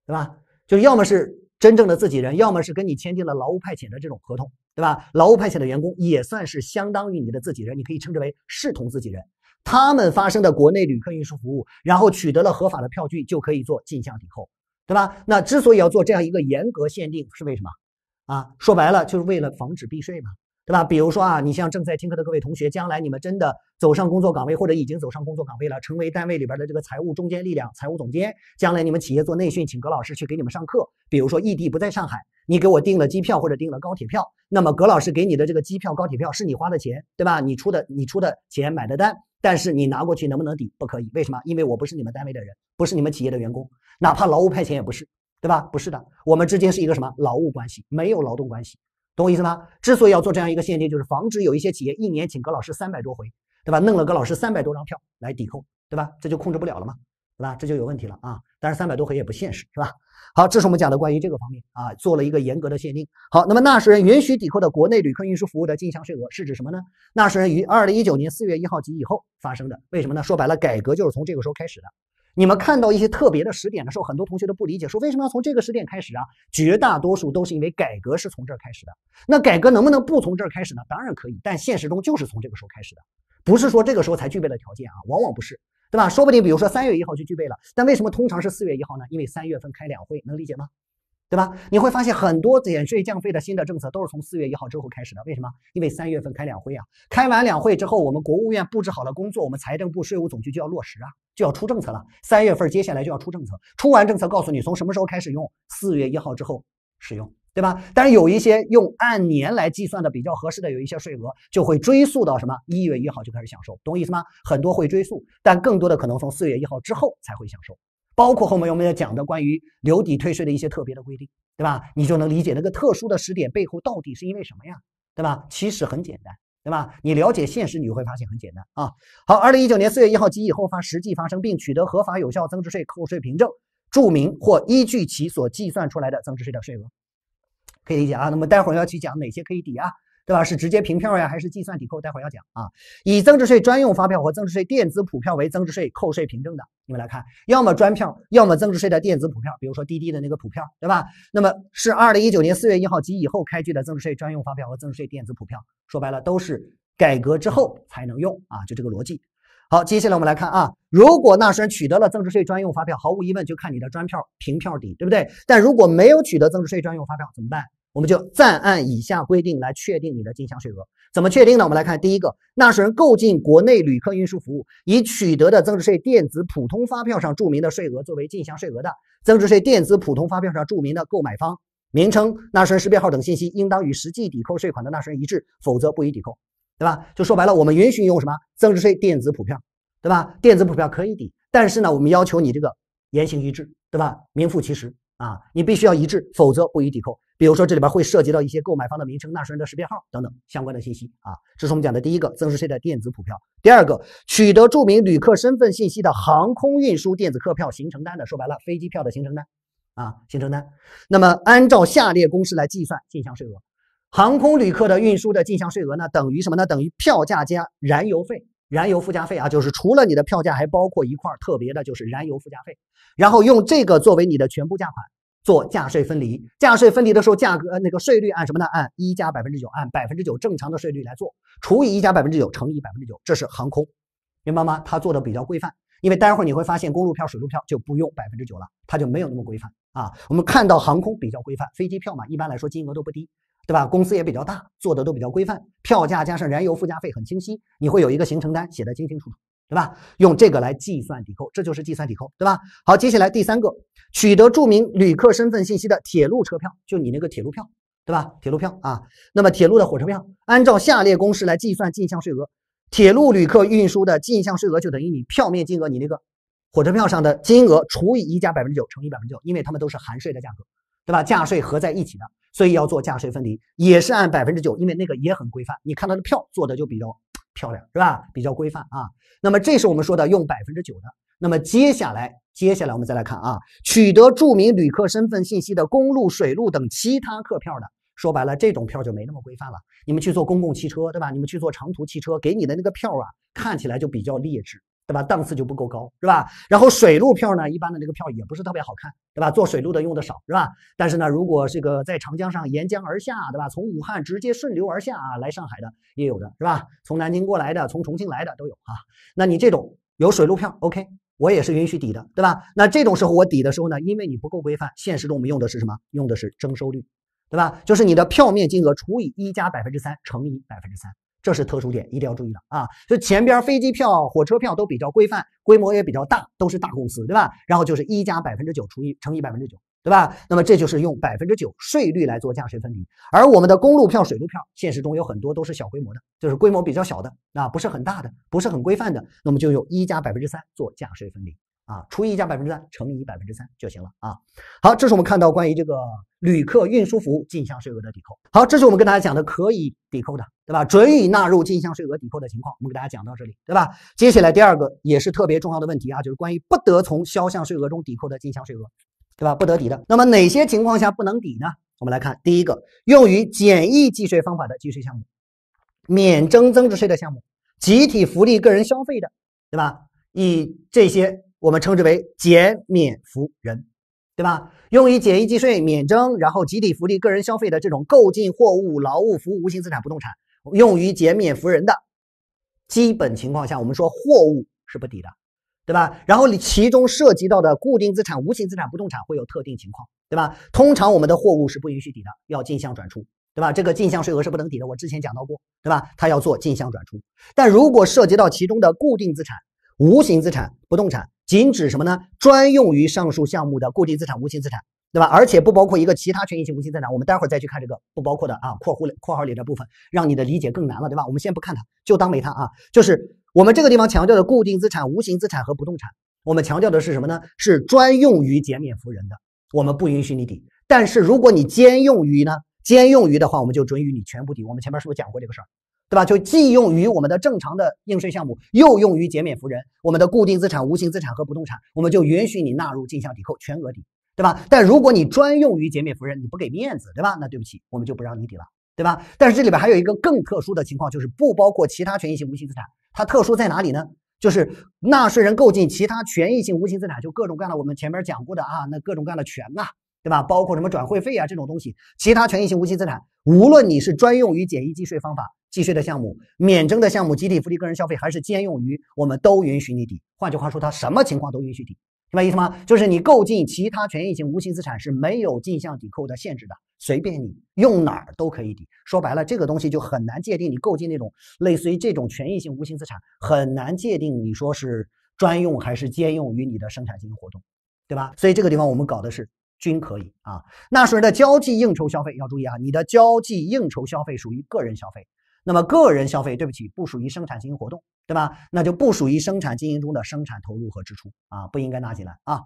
对吧？就要么是真正的自己人，要么是跟你签订了劳务派遣的这种合同，对吧？劳务派遣的员工也算是相当于你的自己人，你可以称之为视同自己人。他们发生的国内旅客运输服务，然后取得了合法的票据，就可以做进项抵扣，对吧？那之所以要做这样一个严格限定，是为什么？啊，说白了就是为了防止避税嘛。对吧？比如说啊，你像正在听课的各位同学，将来你们真的走上工作岗位，或者已经走上工作岗位了，成为单位里边的这个财务中坚力量、财务总监，将来你们企业做内训，请葛老师去给你们上课。比如说异地不在上海，你给我订了机票或者订了高铁票，那么葛老师给你的这个机票、高铁票是你花的钱，对吧？你出的你出的钱买的单，但是你拿过去能不能抵？不可以，为什么？因为我不是你们单位的人，不是你们企业的员工，哪怕劳务派遣也不是，对吧？不是的，我们之间是一个什么劳务关系？没有劳动关系。懂我意思吗？之所以要做这样一个限定，就是防止有一些企业一年请个老师三百多回，对吧？弄了个老师三百多张票来抵扣，对吧？这就控制不了了嘛，对吧？这就有问题了啊！但是三百多回也不现实，是吧？好，这是我们讲的关于这个方面啊，做了一个严格的限定。好，那么纳税人允许抵扣的国内旅客运输服务的进项税额是指什么呢？纳税人于二零一九年四月一号及以后发生的，为什么呢？说白了，改革就是从这个时候开始的。你们看到一些特别的时点的时候，很多同学都不理解，说为什么要从这个时点开始啊？绝大多数都是因为改革是从这儿开始的。那改革能不能不从这儿开始呢？当然可以，但现实中就是从这个时候开始的，不是说这个时候才具备了条件啊，往往不是，对吧？说不定比如说三月一号就具备了，但为什么通常是四月一号呢？因为三月份开两会，能理解吗？对吧？你会发现很多减税降费的新的政策都是从四月一号之后开始的。为什么？因为三月份开两会啊，开完两会之后，我们国务院布置好了工作，我们财政部、税务总局就要落实啊，就要出政策了。三月份接下来就要出政策，出完政策告诉你从什么时候开始用，四月一号之后使用，对吧？但是有一些用按年来计算的比较合适的，有一些税额就会追溯到什么一月一号就开始享受，懂意思吗？很多会追溯，但更多的可能从四月一号之后才会享受。包括后面我们要讲的关于留抵退税的一些特别的规定，对吧？你就能理解那个特殊的时点背后到底是因为什么呀，对吧？其实很简单，对吧？你了解现实，你会发现很简单啊。好，二零一九年四月一号及以后发实际发生并取得合法有效增值税扣税凭证，注明或依据其所计算出来的增值税的税额，可以理解啊。那么待会儿要去讲哪些可以抵啊。对吧？是直接凭票呀，还是计算抵扣？待会儿要讲啊。以增值税专用发票和增值税电子普票为增值税扣税凭证的，你们来看，要么专票，要么增值税的电子普票，比如说滴滴的那个普票，对吧？那么是二零一九年四月一号及以后开具的增值税专用发票和增值税电子普票，说白了都是改革之后才能用啊，就这个逻辑。好，接下来我们来看啊，如果纳税人取得了增值税专用发票，毫无疑问就看你的专票凭票抵，对不对？但如果没有取得增值税专用发票怎么办？我们就暂按以下规定来确定你的进项税额，怎么确定呢？我们来看第一个，纳税人购进国内旅客运输服务，以取得的增值税电子普通发票上注明的税额作为进项税额的，增值税电子普通发票上注明的购买方名称、纳税人识别号等信息，应当与实际抵扣税款的纳税人一致，否则不予抵扣，对吧？就说白了，我们允许用什么增值税电子普票，对吧？电子普票可以抵，但是呢，我们要求你这个言行一致，对吧？名副其实。啊，你必须要一致，否则不予抵扣。比如说，这里边会涉及到一些购买方的名称、纳税人的识别号等等相关的信息啊。这是我们讲的第一个增值税的电子普票。第二个，取得注明旅客身份信息的航空运输电子客票行程单的，说白了，飞机票的行程单啊，行程单。那么，按照下列公式来计算进项税额，航空旅客的运输的进项税额呢，等于什么呢？等于票价加燃油费。燃油附加费啊，就是除了你的票价，还包括一块儿特别的，就是燃油附加费。然后用这个作为你的全部价款做价税分离。价税分离的时候，价格那个税率按什么呢？按一加百分之九，按百分之九正常的税率来做，除以一加百分之九乘以百分之九，这是航空，明白吗？它做的比较规范，因为待会儿你会发现公路票、水路票就不用百分之九了，它就没有那么规范啊。我们看到航空比较规范，飞机票嘛，一般来说金额都不低。对吧？公司也比较大，做的都比较规范，票价加上燃油附加费很清晰，你会有一个行程单写的清清楚楚，对吧？用这个来计算抵扣，这就是计算抵扣，对吧？好，接下来第三个，取得著名旅客身份信息的铁路车票，就你那个铁路票，对吧？铁路票啊，那么铁路的火车票，按照下列公式来计算进项税额，铁路旅客运输的进项税额就等于你票面金额，你那个火车票上的金额除以一加百分之九乘以百分之九，因为它们都是含税的价格，对吧？价税合在一起的。所以要做价税分离，也是按百分之九，因为那个也很规范。你看他的票做的就比较 (tsk) 漂亮，是吧？比较规范啊。那么这是我们说的用百分之九的。那么接下来，接下来我们再来看啊，取得著名旅客身份信息的公路、水路等其他客票的，说白了，这种票就没那么规范了。你们去做公共汽车，对吧？你们去做长途汽车，给你的那个票啊，看起来就比较劣质。对吧？档次就不够高，是吧？然后水路票呢，一般的这个票也不是特别好看，对吧？做水路的用的少，是吧？但是呢，如果这个在长江上沿江而下，对吧？从武汉直接顺流而下啊，来上海的也有的，是吧？从南京过来的，从重庆来的都有啊。那你这种有水路票，OK，我也是允许抵的，对吧？那这种时候我抵的时候呢，因为你不够规范，现实中我们用的是什么？用的是征收率，对吧？就是你的票面金额除以一加百分之三乘以百分之三。这是特殊点，一定要注意的啊！就前边飞机票、火车票都比较规范，规模也比较大，都是大公司，对吧？然后就是一加百分之九除以乘以百分之九，对吧？那么这就是用百分之九税率来做价税分离，而我们的公路票、水路票，现实中有很多都是小规模的，就是规模比较小的，啊，不是很大的，不是很规范的，那么就用一加百分之三做价税分离。啊，除以加百分之三，乘以百分之三就行了啊。好，这是我们看到关于这个旅客运输服务进项税额的抵扣。好，这是我们跟大家讲的可以抵扣的，对吧？准予纳入进项税额抵扣的情况，我们给大家讲到这里，对吧？接下来第二个也是特别重要的问题啊，就是关于不得从销项税额中抵扣的进项税额，对吧？不得抵的，那么哪些情况下不能抵呢？我们来看第一个，用于简易计税方法的计税项目，免征增值税的项目，集体福利、个人消费的，对吧？以这些。我们称之为减免扶人，对吧？用于简易计税、免征，然后集体福利、个人消费的这种购进货物、劳务、服务、无形资产、不动产，用于减免扶人的基本情况下，我们说货物是不抵的，对吧？然后你其中涉及到的固定资产、无形资产、不动产会有特定情况，对吧？通常我们的货物是不允许抵的，要进项转出，对吧？这个进项税额是不能抵的，我之前讲到过，对吧？它要做进项转出，但如果涉及到其中的固定资产。无形资产、不动产仅指什么呢？专用于上述项目的固定资产、无形资产，对吧？而且不包括一个其他权益性无形资产。我们待会儿再去看这个不包括的啊，括弧里、括号里的部分，让你的理解更难了，对吧？我们先不看它，就当没它啊。就是我们这个地方强调的固定资产、无形资产和不动产，我们强调的是什么呢？是专用于减免扶人的，我们不允许你抵。但是如果你兼用于呢，兼用于的话，我们就准予你全部抵。我们前面是不是讲过这个事儿？对吧？就既用于我们的正常的应税项目，又用于减免扶人，我们的固定资产、无形资产和不动产，我们就允许你纳入进项抵扣，全额抵，对吧？但如果你专用于减免扶人，你不给面子，对吧？那对不起，我们就不让你抵了，对吧？但是这里边还有一个更特殊的情况，就是不包括其他权益性无形资产。它特殊在哪里呢？就是纳税人购进其他权益性无形资产，就各种各样的我们前面讲过的啊，那各种各样的权啊，对吧？包括什么转会费啊这种东西，其他权益性无形资产，无论你是专用于简易计税方法。计税的项目、免征的项目、集体福利、个人消费还是兼用于，我们都允许你抵。换句话说，它什么情况都允许抵，明白意思吗？就是你购进其他权益性无形资产是没有进项抵扣的限制的，随便你用哪儿都可以抵。说白了，这个东西就很难界定，你购进那种类似于这种权益性无形资产，很难界定你说是专用还是兼用于你的生产经营活动，对吧？所以这个地方我们搞的是均可以啊。纳税人的交际应酬消费要注意啊，你的交际应酬消费属于个人消费。那么个人消费，对不起，不属于生产经营活动，对吧？那就不属于生产经营中的生产投入和支出，啊，不应该纳进来啊。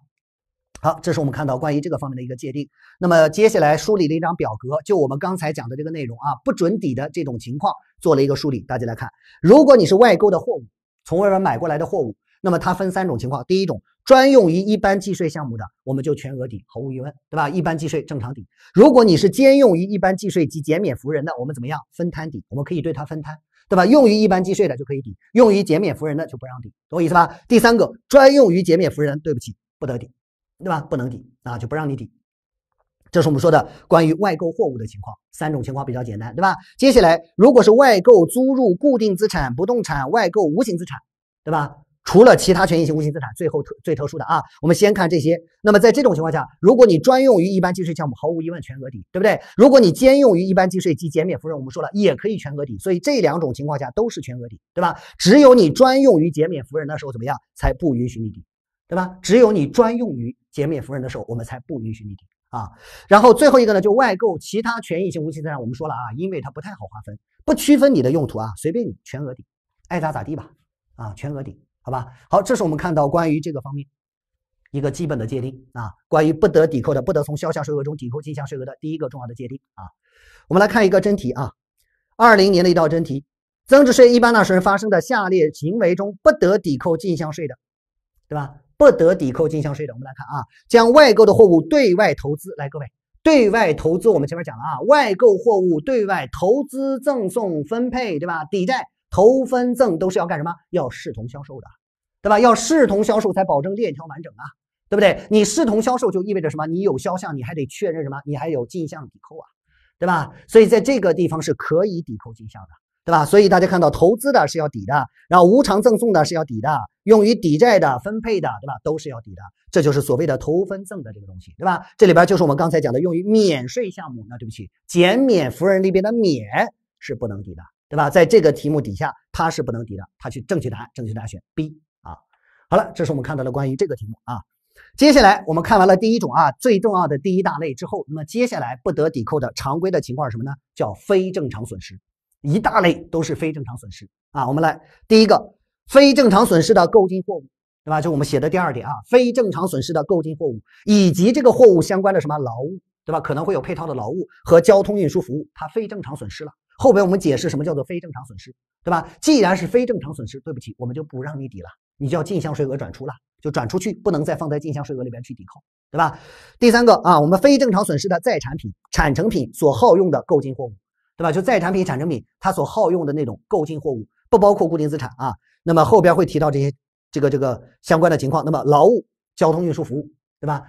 好，这是我们看到关于这个方面的一个界定。那么接下来梳理了一张表格，就我们刚才讲的这个内容啊，不准抵的这种情况做了一个梳理。大家来看，如果你是外购的货物，从外面买过来的货物，那么它分三种情况。第一种。专用于一般计税项目的，我们就全额抵，毫无疑问，对吧？一般计税正常抵。如果你是兼用于一般计税及减免扶人的，我们怎么样分摊抵？我们可以对它分摊，对吧？用于一般计税的就可以抵，用于减免扶人的就不让抵，懂我意思吧？第三个，专用于减免扶人，对不起，不得抵，对吧？不能抵啊，就不让你抵。这是我们说的关于外购货物的情况，三种情况比较简单，对吧？接下来，如果是外购租入固定资产、不动产、外购无形资产，对吧？除了其他权益性无形资产，最后特最特殊的啊，我们先看这些。那么在这种情况下，如果你专用于一般计税项目，毫无疑问全额抵，对不对？如果你兼用于一般计税及减免扶人，我们说了也可以全额抵。所以这两种情况下都是全额抵，对吧？只有你专用于减免扶人的时候怎么样，才不允许你抵，对吧？只有你专用于减免扶人的时候，我们才不允许你抵啊。然后最后一个呢，就外购其他权益性无形资产，我们说了啊，因为它不太好划分，不区分你的用途啊，随便你全额抵，爱咋咋地吧，啊，全额抵。好吧，好，这是我们看到关于这个方面一个基本的界定啊，关于不得抵扣的，不得从销项税额中抵扣进项税额的第一个重要的界定啊。我们来看一个真题啊，二零年的一道真题，增值税一般纳税人发生的下列行为中，不得抵扣进项税的，对吧？不得抵扣进项税的，我们来看啊，将外购的货物对外投资，来各位，对外投资，我们前面讲了啊，外购货物对外投资、赠送、分配，对吧？抵债。投分赠都是要干什么？要视同销售的，对吧？要视同销售才保证链条完整啊，对不对？你视同销售就意味着什么？你有销项，你还得确认什么？你还有进项抵扣啊，对吧？所以在这个地方是可以抵扣进项的，对吧？所以大家看到，投资的是要抵的，然后无偿赠送的是要抵的，用于抵债的、分配的，对吧？都是要抵的，这就是所谓的投分赠的这个东西，对吧？这里边就是我们刚才讲的用于免税项目，那对不起，减免福利边的免是不能抵的。对吧？在这个题目底下，它是不能抵的。它去正确答案，正确答案选 B 啊。好了，这是我们看到了关于这个题目啊。接下来我们看完了第一种啊，最重要的第一大类之后，那么接下来不得抵扣的常规的情况是什么呢？叫非正常损失，一大类都是非正常损失啊。我们来第一个，非正常损失的购进货物，对吧？就我们写的第二点啊，非正常损失的购进货物以及这个货物相关的什么劳务，对吧？可能会有配套的劳务和交通运输服务，它非正常损失了。后边我们解释什么叫做非正常损失，对吧？既然是非正常损失，对不起，我们就不让你抵了，你就要进项税额转出了，就转出去，不能再放在进项税额里边去抵扣，对吧？第三个啊，我们非正常损失的在产品、产成品所耗用的购进货物，对吧？就在产品、产成品它所耗用的那种购进货物，不包括固定资产啊。那么后边会提到这些这个这个相关的情况。那么劳务、交通运输服务，对吧？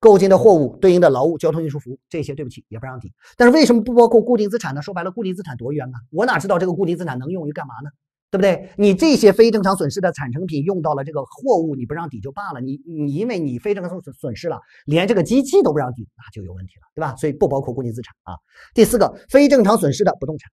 购进的货物对应的劳务、交通运输服务，这些对不起也不让抵。但是为什么不包括固定资产呢？说白了，固定资产多冤啊！我哪知道这个固定资产能用于干嘛呢？对不对？你这些非正常损失的产成品用到了这个货物，你不让抵就罢了，你你因为你非正常损损失了，连这个机器都不让抵，那就有问题了，对吧？所以不包括固定资产啊。第四个，非正常损失的不动产，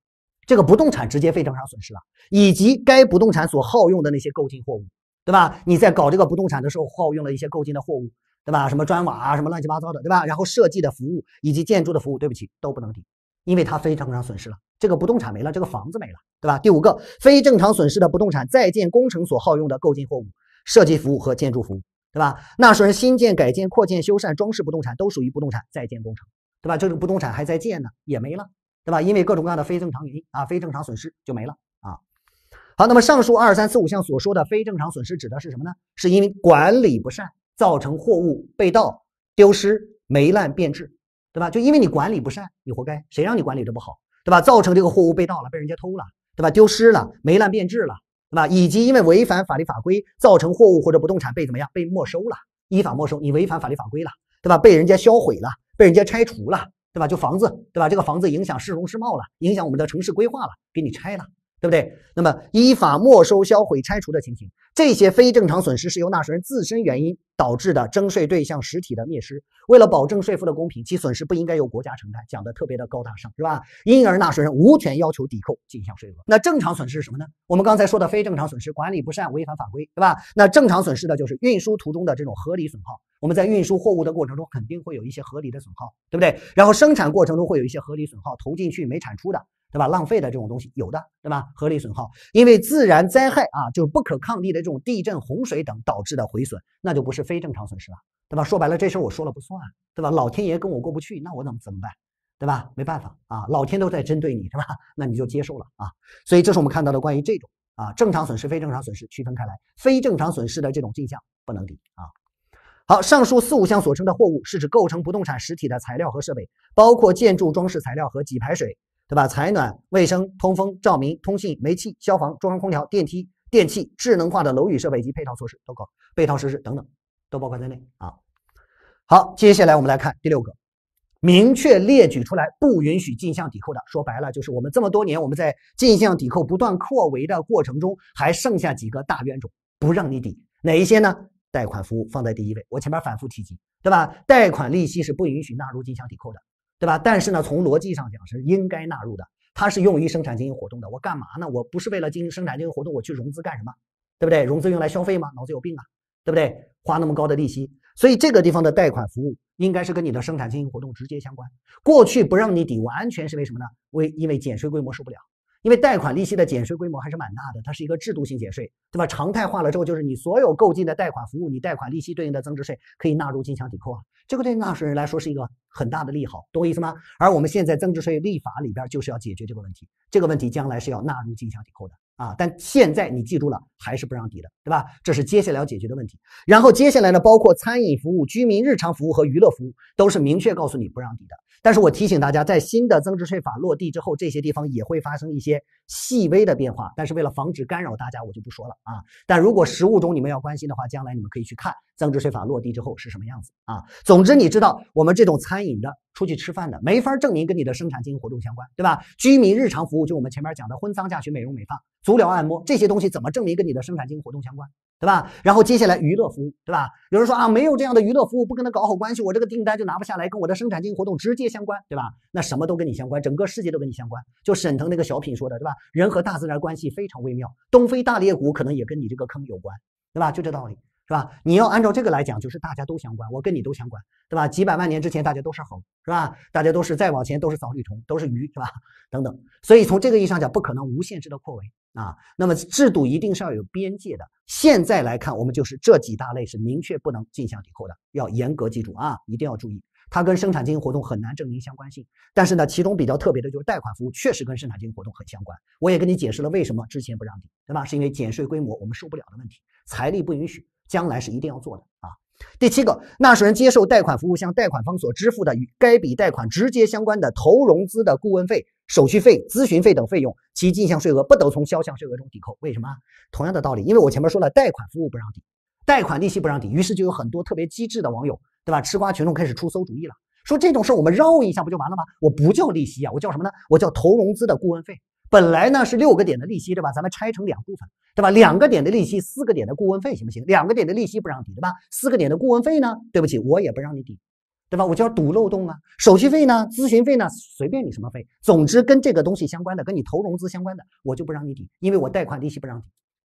这个不动产直接非正常损失了，以及该不动产所耗用的那些购进货物，对吧？你在搞这个不动产的时候耗用了一些购进的货物。对吧？什么砖瓦啊，什么乱七八糟的，对吧？然后设计的服务以及建筑的服务，对不起，都不能抵，因为它非正常损失了，这个不动产没了，这个房子没了，对吧？第五个，非正常损失的不动产在建工程所耗用的购进货物、设计服务和建筑服务，对吧？纳税人新建、改建、扩建、修缮、装饰不动产都属于不动产在建工程，对吧？这个不动产还在建呢，也没了，对吧？因为各种各样的非正常原因啊，非正常损失就没了啊。好，那么上述二三四五项所说的非正常损失指的是什么呢？是因为管理不善。造成货物被盗、丢失、霉烂变质，对吧？就因为你管理不善，你活该。谁让你管理的不好，对吧？造成这个货物被盗了，被人家偷了，对吧？丢失了，霉烂变质了，对吧？以及因为违反法律法规，造成货物或者不动产被怎么样？被没收了，依法没收。你违反法律法规了，对吧？被人家销毁了，被人家拆除了，对吧？就房子，对吧？这个房子影响市容市貌了，影响我们的城市规划了，给你拆了。对不对？那么依法没收、销毁、拆除的情形，这些非正常损失是由纳税人自身原因导致的征税对象实体的灭失。为了保证税负的公平，其损失不应该由国家承担，讲的特别的高大上，是吧？因而纳税人无权要求抵扣进项税额。那正常损失是什么呢？我们刚才说的非正常损失，管理不善、违反法规，对吧？那正常损失的就是运输途中的这种合理损耗。我们在运输货物的过程中，肯定会有一些合理的损耗，对不对？然后生产过程中会有一些合理损耗，投进去没产出的。对吧？浪费的这种东西有的，对吧？合理损耗，因为自然灾害啊，就是不可抗力的这种地震、洪水等导致的毁损，那就不是非正常损失了，对吧？说白了，这事儿我说了不算，对吧？老天爷跟我过不去，那我怎怎么办？对吧？没办法啊，老天都在针对你，是吧？那你就接受了啊。所以这是我们看到的关于这种啊正常损失、非正常损失区分开来，非正常损失的这种进项不能抵啊。好，上述四五项所称的货物是指构成不动产实体的材料和设备，包括建筑装饰材料和给排水。对吧？采暖、卫生、通风、照明、通信、煤气、消防、中央空调、电梯、电器、智能化的楼宇设备及配套措施、都配套设施等等都包括在内啊。好，接下来我们来看第六个，明确列举出来不允许进项抵扣的。说白了，就是我们这么多年我们在进项抵扣不断扩围的过程中，还剩下几个大冤种不让你抵？哪一些呢？贷款服务放在第一位，我前面反复提及，对吧？贷款利息是不允许纳入进项抵扣的。对吧？但是呢，从逻辑上讲是应该纳入的。它是用于生产经营活动的。我干嘛呢？我不是为了经营生产经营活动，我去融资干什么？对不对？融资用来消费吗？脑子有病啊？对不对？花那么高的利息，所以这个地方的贷款服务应该是跟你的生产经营活动直接相关。过去不让你抵，完全是为什么呢？为因为减税规模受不了，因为贷款利息的减税规模还是蛮大的，它是一个制度性减税，对吧？常态化了之后，就是你所有购进的贷款服务，你贷款利息对应的增值税可以纳入进项抵扣啊。这个对纳税人来说是一个很大的利好懂我意思吗？而我们现在增值税立法里边就是要解决这个问题，这个问题将来是要纳入进项抵扣的啊！但现在你记住了，还是不让抵的，对吧？这是接下来要解决的问题。然后接下来呢，包括餐饮服务、居民日常服务和娱乐服务，都是明确告诉你不让抵的。但是我提醒大家，在新的增值税法落地之后，这些地方也会发生一些细微的变化，但是为了防止干扰大家，我就不说了啊！但如果实务中你们要关心的话，将来你们可以去看增值税法落地之后是什么样子啊！总。总之，你知道我们这种餐饮的出去吃饭的没法证明跟你的生产经营活动相关，对吧？居民日常服务就我们前面讲的婚丧嫁娶、美容美发、足疗按摩这些东西，怎么证明跟你的生产经营活动相关，对吧？然后接下来娱乐服务，对吧？有人说啊，没有这样的娱乐服务，不跟他搞好关系，我这个订单就拿不下来，跟我的生产经营活动直接相关，对吧？那什么都跟你相关，整个世界都跟你相关。就沈腾那个小品说的，对吧？人和大自然关系非常微妙，东非大裂谷可能也跟你这个坑有关，对吧？就这道理。是吧？你要按照这个来讲，就是大家都想管，我跟你都想管，对吧？几百万年之前，大家都是猴，是吧？大家都是再往前都是藻类虫，都是鱼，是吧？等等。所以从这个意义上讲，不可能无限制的扩围啊。那么制度一定是要有边界的。现在来看，我们就是这几大类是明确不能进项抵扣的，要严格记住啊，一定要注意。它跟生产经营活动很难证明相关性。但是呢，其中比较特别的就是贷款服务，确实跟生产经营活动很相关。我也跟你解释了为什么之前不让抵，对吧？是因为减税规模我们受不了的问题，财力不允许。将来是一定要做的啊！第七个，纳税人接受贷款服务向贷款方所支付的与该笔贷款直接相关的投融资的顾问费、手续费、咨询费等费用，其进项税额不得从销项税额中抵扣。为什么？同样的道理，因为我前面说了，贷款服务不让抵，贷款利息不让抵。于是就有很多特别机智的网友，对吧？吃瓜群众开始出馊主意了，说这种事儿我们绕一下不就完了吗？我不叫利息啊，我叫什么呢？我叫投融资的顾问费。本来呢是六个点的利息对吧？咱们拆成两部分对吧？两个点的利息，四个点的顾问费行不行？两个点的利息不让抵对吧？四个点的顾问费呢？对不起，我也不让你抵，对吧？我叫堵漏洞啊！手续费呢？咨询费呢？随便你什么费，总之跟这个东西相关的，跟你投融资相关的，我就不让你抵，因为我贷款利息不让抵，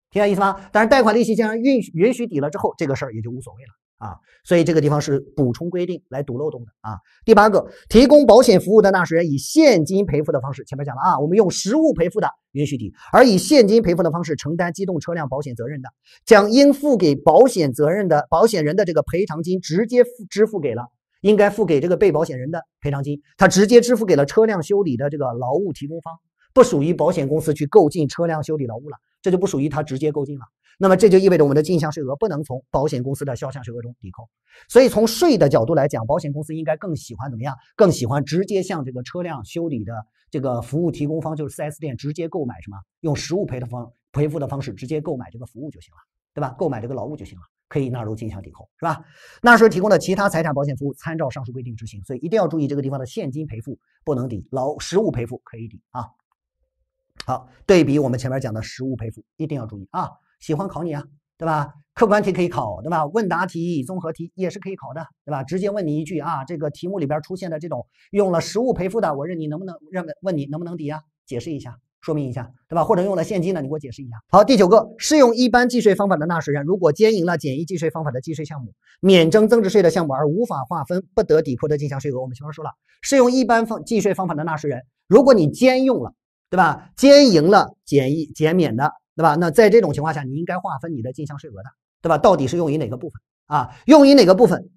听懂意思吗？但是贷款利息既然允允许抵了之后，这个事儿也就无所谓了。啊，所以这个地方是补充规定来堵漏洞的啊。第八个，提供保险服务的纳税人以现金赔付的方式，前面讲了啊，我们用实物赔付的允许抵，而以现金赔付的方式承担机动车辆保险责任的，将应付给保险责任的保险人的这个赔偿金直接付支付给了应该付给这个被保险人的赔偿金，他直接支付给了车辆修理的这个劳务提供方，不属于保险公司去购进车辆修理劳务了。这就不属于他直接购进了，那么这就意味着我们的进项税额不能从保险公司的销项税额中抵扣，所以从税的角度来讲，保险公司应该更喜欢怎么样？更喜欢直接向这个车辆修理的这个服务提供方，就是 4S 店直接购买什么？用实物赔的方赔付的方式直接购买这个服务就行了，对吧？购买这个劳务就行了，可以纳入进项抵扣，是吧？纳税提供的其他财产保险服务参照上述规定执行，所以一定要注意这个地方的现金赔付不能抵，劳实物赔付可以抵啊。好，对比我们前面讲的实物赔付，一定要注意啊，喜欢考你啊，对吧？客观题可以考，对吧？问答题、综合题也是可以考的，对吧？直接问你一句啊，这个题目里边出现的这种用了实物赔付的，我认你能不能，认？问你能不能抵啊？解释一下，说明一下，对吧？或者用了现金的，你给我解释一下。好，第九个，适用一般计税方法的纳税人，如果兼营了简易计税方法的计税项目、免征增值税的项目而无法划分不得抵扣的进项税额，我们前面说了，适用一般方计税方法的纳税人，如果你兼用了。对吧？兼营了减一减免的，对吧？那在这种情况下，你应该划分你的进项税额的，对吧？到底是用于哪个部分啊？用于哪个部分？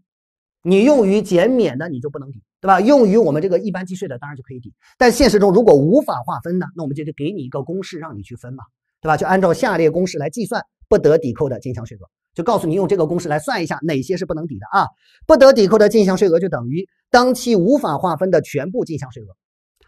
你用于减免的，你就不能抵，对吧？用于我们这个一般计税的，当然就可以抵。但现实中，如果无法划分呢，那我们就给你一个公式，让你去分嘛，对吧？就按照下列公式来计算不得抵扣的进项税额，就告诉你用这个公式来算一下哪些是不能抵的啊？不得抵扣的进项税额就等于当期无法划分的全部进项税额。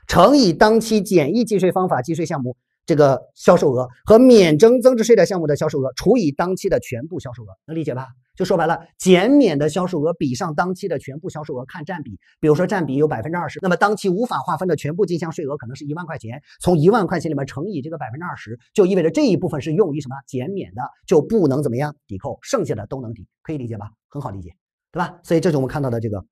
乘以当期简易计税方法计税项目这个销售额和免征增值税的项目的销售额，除以当期的全部销售额，能理解吧？就说白了，减免的销售额比上当期的全部销售额看占比，比如说占比有百分之二十，那么当期无法划分的全部进项税额可能是一万块钱，从一万块钱里面乘以这个百分之二十，就意味着这一部分是用于什么减免的，就不能怎么样抵扣，剩下的都能抵，可以理解吧？很好理解，对吧？所以这是我们看到的这个。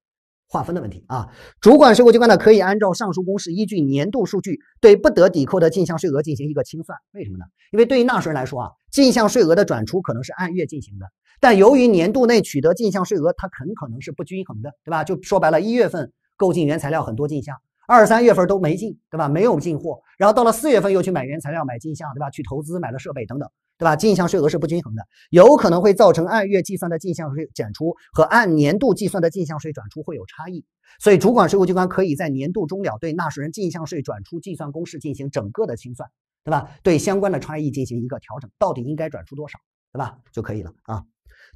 划分的问题啊，主管税务机关呢可以按照上述公式，依据年度数据对不得抵扣的进项税额进行一个清算。为什么呢？因为对于纳税人来说啊，进项税额的转出可能是按月进行的，但由于年度内取得进项税额，它很可能是不均衡的，对吧？就说白了，一月份购进原材料很多进项。二三月份都没进，对吧？没有进货，然后到了四月份又去买原材料、买进项，对吧？去投资、买了设备等等，对吧？进项税额是不均衡的，有可能会造成按月计算的进项税减出和按年度计算的进项税转出会有差异，所以主管税务机关可以在年度终了对纳税人进项税转出计算公式进行整个的清算，对吧？对相关的差异进行一个调整，到底应该转出多少，对吧？就可以了啊。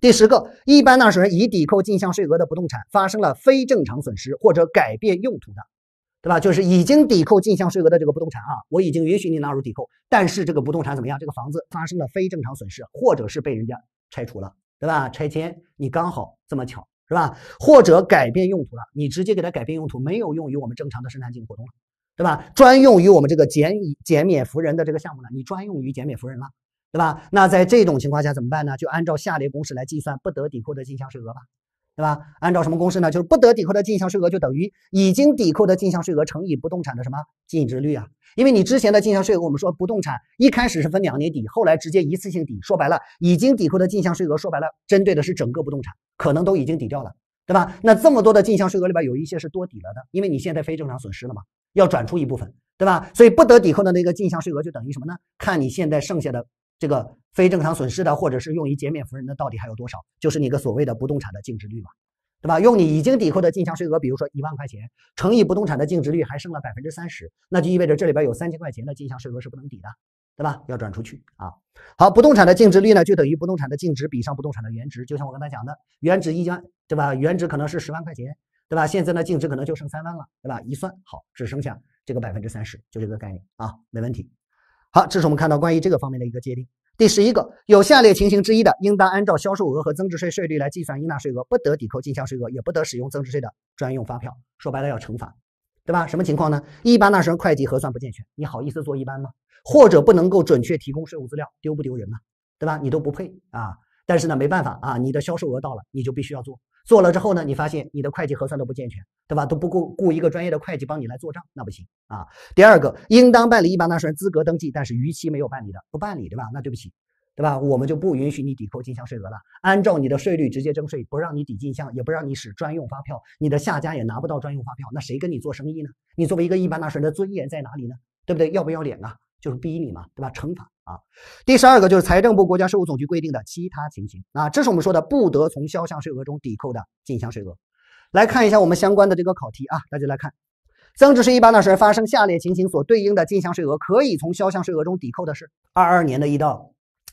第十个，一般纳税人已抵扣进项税额的不动产发生了非正常损失或者改变用途的。对吧？就是已经抵扣进项税额的这个不动产啊，我已经允许你纳入抵扣，但是这个不动产怎么样？这个房子发生了非正常损失，或者是被人家拆除了，对吧？拆迁你刚好这么巧，是吧？或者改变用途了，你直接给它改变用途，没有用于我们正常的生产经营活动了，对吧？专用于我们这个减以减免扶人的这个项目呢，你专用于减免扶人了，对吧？那在这种情况下怎么办呢？就按照下列公式来计算不得抵扣的进项税额吧。对吧？按照什么公式呢？就是不得抵扣的进项税额就等于已经抵扣的进项税额乘以不动产的什么净值率啊？因为你之前的进项税额，我们说不动产一开始是分两年抵，后来直接一次性抵，说白了，已经抵扣的进项税额，说白了，针对的是整个不动产，可能都已经抵掉了，对吧？那这么多的进项税额里边有一些是多抵了的，因为你现在非正常损失了嘛，要转出一部分，对吧？所以不得抵扣的那个进项税额就等于什么呢？看你现在剩下的。这个非正常损失的，或者是用于减免福人的，到底还有多少？就是你个所谓的不动产的净值率嘛，对吧？用你已经抵扣的进项税额，比如说一万块钱，乘以不动产的净值率，还剩了百分之三十，那就意味着这里边有三千块钱的进项税额是不能抵的，对吧？要转出去啊。好，不动产的净值率呢，就等于不动产的净值比上不动产的原值。就像我刚才讲的，原值一万，对吧？原值可能是十万块钱，对吧？现在呢，净值可能就剩三万了，对吧？一算，好，只剩下这个百分之三十，就这个概念啊，没问题。好，这是我们看到关于这个方面的一个界定。第十一个，有下列情形之一的，应当按照销售额和增值税税率来计算应纳税额，不得抵扣进项税额，也不得使用增值税的专用发票。说白了要惩罚，对吧？什么情况呢？一般纳税人会计核算不健全，你好意思做一般吗？或者不能够准确提供税务资料，丢不丢人嘛？对吧？你都不配啊！但是呢，没办法啊，你的销售额到了，你就必须要做。做了之后呢，你发现你的会计核算都不健全，对吧？都不雇雇一个专业的会计帮你来做账，那不行啊。第二个，应当办理一般纳税人资格登记，但是逾期没有办理的，不办理，对吧？那对不起，对吧？我们就不允许你抵扣进项税额了，按照你的税率直接征税，不让你抵进项，也不让你使专用发票，你的下家也拿不到专用发票，那谁跟你做生意呢？你作为一个一般纳税人的尊严在哪里呢？对不对？要不要脸啊？就是逼你嘛，对吧？惩罚啊！第十二个就是财政部、国家税务总局规定的其他情形啊，这是我们说的不得从销项税额中抵扣的进项税额。来看一下我们相关的这个考题啊，大家来看，增值税一般纳税人发生下列情形所对应的进项税额可以从销项税额中抵扣的是二二年的一道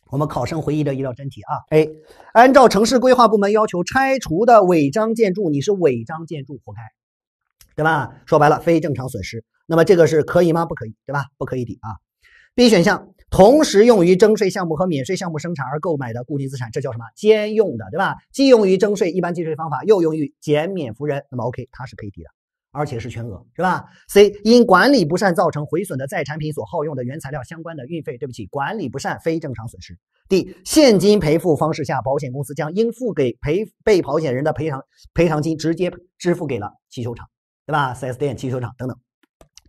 我们考生回忆的一道真题啊。A. 按照城市规划部门要求拆除的违章建筑，你是违章建筑活该，对吧？说白了非正常损失，那么这个是可以吗？不可以，对吧？不可以抵啊。B 选项同时用于征税项目和免税项目生产而购买的固定资产，这叫什么兼用的，对吧？既用于征税，一般计税方法，又用于减免扶人，那么 OK，它是可以抵的，而且是全额，是吧？C 因管理不善造成毁损的在产品所耗用的原材料相关的运费，对不起，管理不善非正常损失。D 现金赔付方式下，保险公司将应付给赔被保险人的赔偿赔偿金直接支付给了汽修厂，对吧？4S 店、汽修厂等等，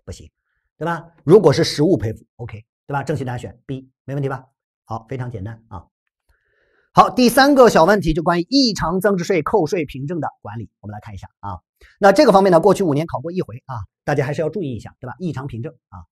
不行，对吧？如果是实物赔付，OK。对吧？正确答案选 B，没问题吧？好，非常简单啊。好，第三个小问题就关于异常增值税扣税凭证的管理，我们来看一下啊。那这个方面呢，过去五年考过一回啊，大家还是要注意一下，对吧？异常凭证啊，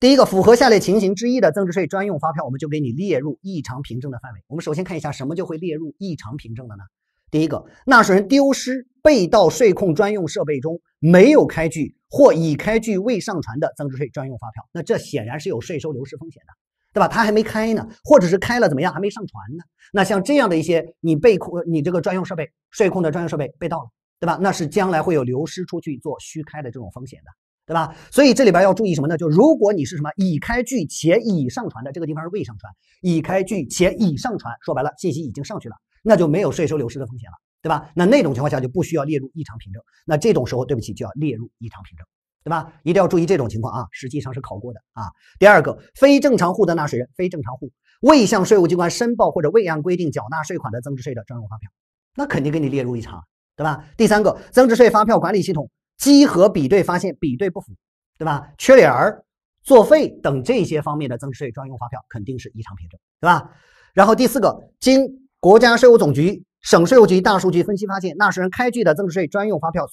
第一个符合下列情形之一的增值税专用发票，我们就给你列入异常凭证的范围。我们首先看一下什么就会列入异常凭证的呢？第一个，纳税人丢失、被盗税控专用设备中没有开具或已开具未上传的增值税专用发票，那这显然是有税收流失风险的，对吧？它还没开呢，或者是开了怎么样，还没上传呢？那像这样的一些，你被控、你这个专用设备税控的专用设备被盗了，对吧？那是将来会有流失出去做虚开的这种风险的，对吧？所以这里边要注意什么呢？就如果你是什么已开具且已上传的，这个地方是未上传；已开具且已上传，说白了，信息已经上去了。那就没有税收流失的风险了，对吧？那那种情况下就不需要列入异常凭证，那这种时候对不起就要列入异常凭证，对吧？一定要注意这种情况啊，实际上是考过的啊。第二个，非正常户的纳税人，非正常户未向税务机关申报或者未按规定缴纳税款的增值税的专用发票，那肯定给你列入异常，对吧？第三个，增值税发票管理系统稽核比对发现比对不符，对吧？缺脸儿、作废等这些方面的增值税专用发票，肯定是异常凭证，对吧？然后第四个，经国家税务总局、省税务局大数据分析发现，纳税人开具的增值税专用发票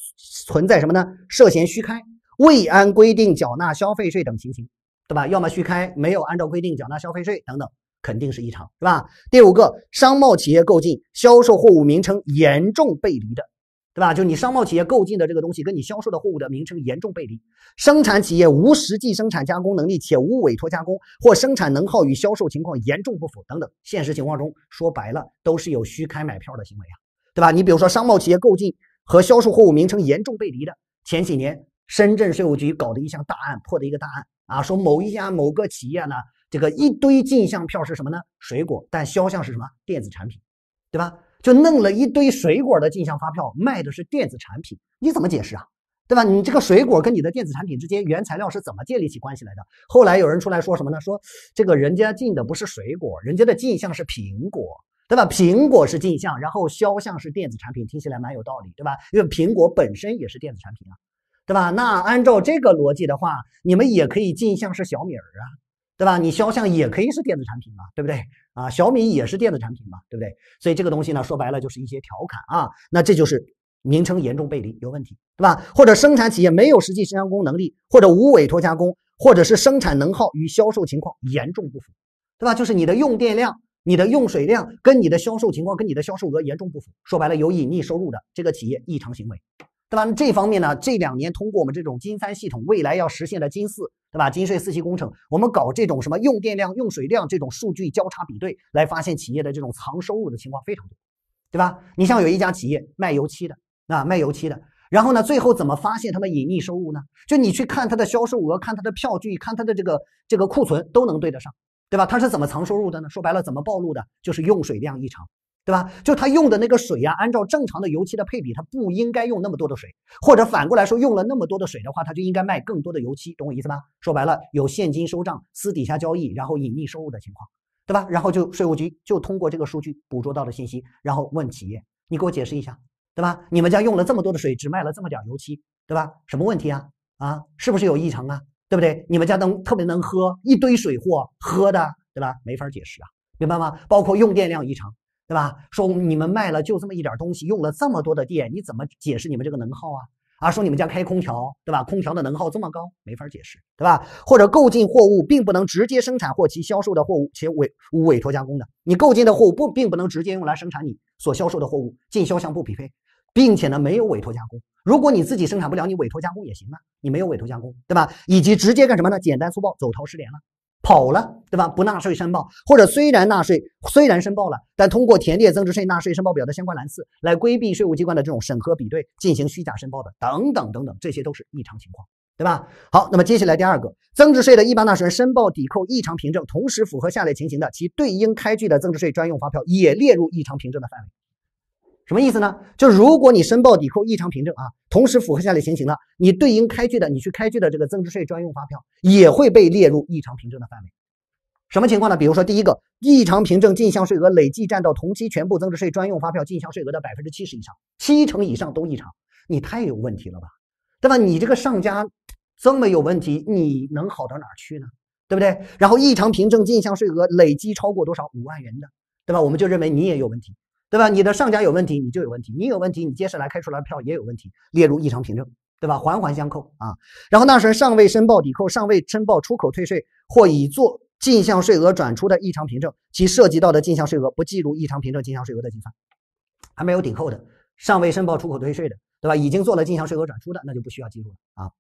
存在什么呢？涉嫌虚开、未按规定缴纳消费税等情形，对吧？要么虚开，没有按照规定缴纳消费税等等，肯定是异常，是吧？第五个，商贸企业购进、销售货物名称严重背离的。对吧？就你商贸企业购进的这个东西，跟你销售的货物的名称严重背离；生产企业无实际生产加工能力，且无委托加工或生产能耗与销售情况严重不符等等。现实情况中，说白了，都是有虚开买票的行为啊，对吧？你比如说商贸企业购进和销售货物名称严重背离的，前几年深圳税务局搞的一项大案，破的一个大案啊，说某一家某个企业呢，这个一堆进项票是什么呢？水果，但销项是什么？电子产品，对吧？就弄了一堆水果的进项发票，卖的是电子产品，你怎么解释啊？对吧？你这个水果跟你的电子产品之间原材料是怎么建立起关系来的？后来有人出来说什么呢？说这个人家进的不是水果，人家的进项是苹果，对吧？苹果是进项，然后销项是电子产品，听起来蛮有道理，对吧？因为苹果本身也是电子产品啊。对吧？那按照这个逻辑的话，你们也可以进项是小米儿啊。对吧？你肖像也可以是电子产品嘛，对不对？啊，小米也是电子产品嘛，对不对？所以这个东西呢，说白了就是一些调侃啊。那这就是名称严重背离有问题，对吧？或者生产企业没有实际生加工能力，或者无委托加工，或者是生产能耗与销售情况严重不符，对吧？就是你的用电量、你的用水量跟你的销售情况、跟你的销售额严重不符，说白了有隐匿收入的这个企业异常行为。对吧？那这方面呢？这两年通过我们这种金三系统，未来要实现的金四，对吧？金税四期工程，我们搞这种什么用电量、用水量这种数据交叉比对，来发现企业的这种藏收入的情况非常多，对吧？你像有一家企业卖油漆的，啊，卖油漆的，然后呢，最后怎么发现他们隐匿收入呢？就你去看他的销售额，看他的票据，看他的这个这个库存，都能对得上，对吧？他是怎么藏收入的呢？说白了，怎么暴露的？就是用水量异常。对吧？就他用的那个水呀，按照正常的油漆的配比，他不应该用那么多的水，或者反过来说，用了那么多的水的话，他就应该卖更多的油漆，懂我意思吧？说白了，有现金收账、私底下交易，然后隐匿收入的情况，对吧？然后就税务局就通过这个数据捕捉到的信息，然后问企业，你给我解释一下，对吧？你们家用了这么多的水，只卖了这么点油漆，对吧？什么问题啊？啊，是不是有异常啊？对不对？你们家能特别能喝一堆水货喝的，对吧？没法解释啊，明白吗？包括用电量异常。对吧？说你们卖了就这么一点东西，用了这么多的电，你怎么解释你们这个能耗啊？啊，说你们家开空调，对吧？空调的能耗这么高，没法解释，对吧？或者购进货物并不能直接生产或其销售的货物，且委无委托加工的，你购进的货物不并不能直接用来生产你所销售的货物，进销项不匹配，并且呢没有委托加工。如果你自己生产不了，你委托加工也行啊，你没有委托加工，对吧？以及直接干什么呢？简单粗暴，走逃失联了。跑了，对吧？不纳税申报，或者虽然纳税，虽然申报了，但通过填列增值税纳税申报表的相关栏次来规避税务机关的这种审核比对，进行虚假申报的，等等等等，这些都是异常情况，对吧？好，那么接下来第二个，增值税的一般纳税人申报抵扣异常凭证，同时符合下列情形的，其对应开具的增值税专用发票也列入异常凭证的范围。什么意思呢？就如果你申报抵扣异常凭证啊，同时符合下列情形的，你对应开具的你去开具的这个增值税专用发票也会被列入异常凭证的范围。什么情况呢？比如说第一个，异常凭证进项税额累计占到同期全部增值税专用发票进项税额的百分之七十以上，七成以上都异常，你太有问题了吧？对吧？你这个上家这么有问题，你能好到哪去呢？对不对？然后异常凭证进项税额累计超过多少？五万元的，对吧？我们就认为你也有问题。对吧？你的上家有问题，你就有问题。你有问题，你接下来开出来的票也有问题，列入异常凭证，对吧？环环相扣啊。然后纳税人尚未申报抵扣、尚未申报出口退税或已做进项税额转出的异常凭证，其涉及到的进项税额不计入异常凭证进项税额的计算。还没有抵扣的、尚未申报出口退税的，对吧？已经做了进项税额转出的，那就不需要记录了啊。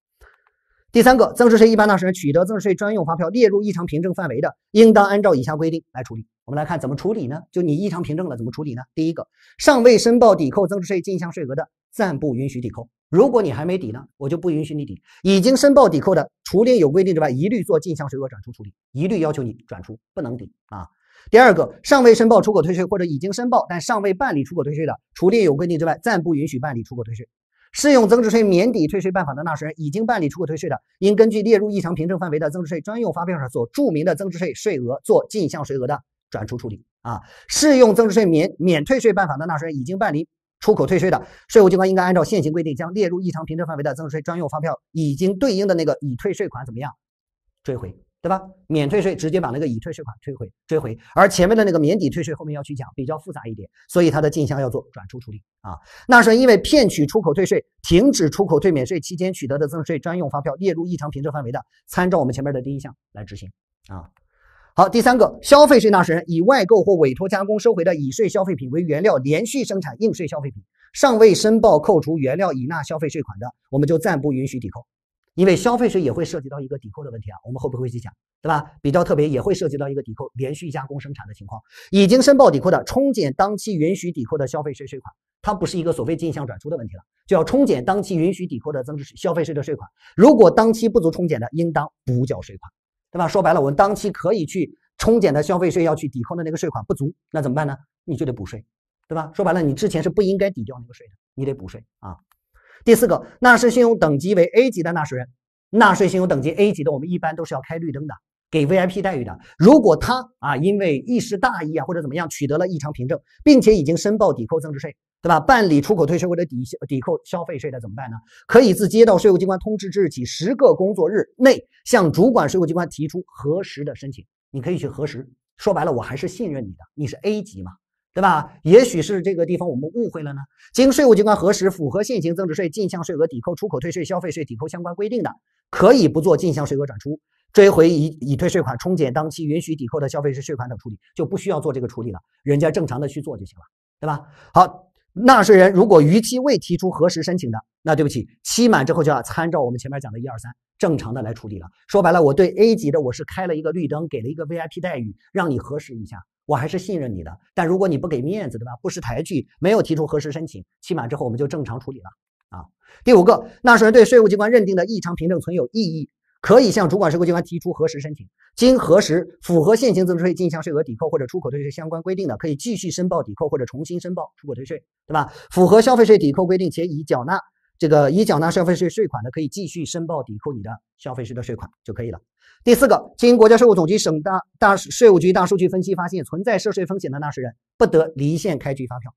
第三个，增值税一般纳税人取得增值税专用发票列入异常凭证范围的，应当按照以下规定来处理。我们来看怎么处理呢？就你异常凭证了，怎么处理呢？第一个，尚未申报抵扣增值税进项税额的，暂不允许抵扣。如果你还没抵呢，我就不允许你抵。已经申报抵扣的，除另有规定之外，一律做进项税额转出处理，一律要求你转出，不能抵啊。第二个，尚未申报出口退税或者已经申报但尚未办理出口退税的，除另有规定之外，暂不允许办理出口退税。适用增值税免抵退税办法的纳税人已经办理出口退税的，应根据列入异常凭证范围的增值税专用发票上所注明的增值税税额做进项税额的转出处理。啊，适用增值税免免退税办法的纳税人已经办理出口退税的，税务机关应该按照现行规定，将列入异常凭证范围的增值税专用发票已经对应的那个已退税款怎么样追回？对吧？免退税直接把那个已退税款退回、追回，而前面的那个免抵退税后面要去讲，比较复杂一点，所以它的进项要做转出处理啊。纳税人因为骗取出口退税、停止出口退免税期间取得的增值税专用发票列入异常凭证范围的，参照我们前面的第一项来执行啊。好，第三个，消费税纳税人以外购或委托加工收回的已税消费品为原料连续生产应税消费品，尚未申报扣除原料已纳消费税款的，我们就暂不允许抵扣。因为消费税也会涉及到一个抵扣的问题啊，我们后边会去讲，对吧？比较特别也会涉及到一个抵扣，连续加工生产的情况，已经申报抵扣的冲减当期允许抵扣的消费税税款，它不是一个所谓进项转出的问题了，就要冲减当期允许抵扣的增值消费税的税款。如果当期不足冲减的，应当补缴税款，对吧？说白了，我们当期可以去冲减的消费税要去抵扣的那个税款不足，那怎么办呢？你就得补税，对吧？说白了，你之前是不应该抵掉那个税的，你得补税啊。第四个，纳税信用等级为 A 级的纳税人，纳税信用等级 A 级的，我们一般都是要开绿灯的，给 VIP 待遇的。如果他啊，因为一时大意啊或者怎么样，取得了异常凭证，并且已经申报抵扣增值税，对吧？办理出口退税或者抵抵扣消费税的怎么办呢？可以自接到税务机关通知之日起十个工作日内，向主管税务机关提出核实的申请。你可以去核实，说白了，我还是信任你的，你是 A 级嘛？对吧？也许是这个地方我们误会了呢。经税务机关核实，符合现行增值税进项税额抵扣、出口退税、消费税抵扣相关规定的，可以不做进项税额转出，追回已已退税款，冲减当期允许抵扣的消费税税款等处理，就不需要做这个处理了。人家正常的去做就行了，对吧？好，纳税人如果逾期未提出核实申请的，那对不起，期满之后就要参照我们前面讲的一二三，正常的来处理了。说白了，我对 A 级的我是开了一个绿灯，给了一个 VIP 待遇，让你核实一下。我还是信任你的，但如果你不给面子，对吧？不识抬举，没有提出核实申请，期满之后我们就正常处理了啊。第五个，纳税人对税务机关认定的异常凭证存有异议，可以向主管税务机关提出核实申请。经核实符合现行增值税进项税额抵扣或者出口退税相关规定的，可以继续申报抵扣或者重新申报出口退税，对吧？符合消费税抵扣规定且已缴纳这个已缴纳消费税税款的，可以继续申报抵扣你的消费税的税款就可以了。第四个，经国家税务总局省大大税务局大数据分析发现存在涉税风险的纳税人，不得离线开具发票，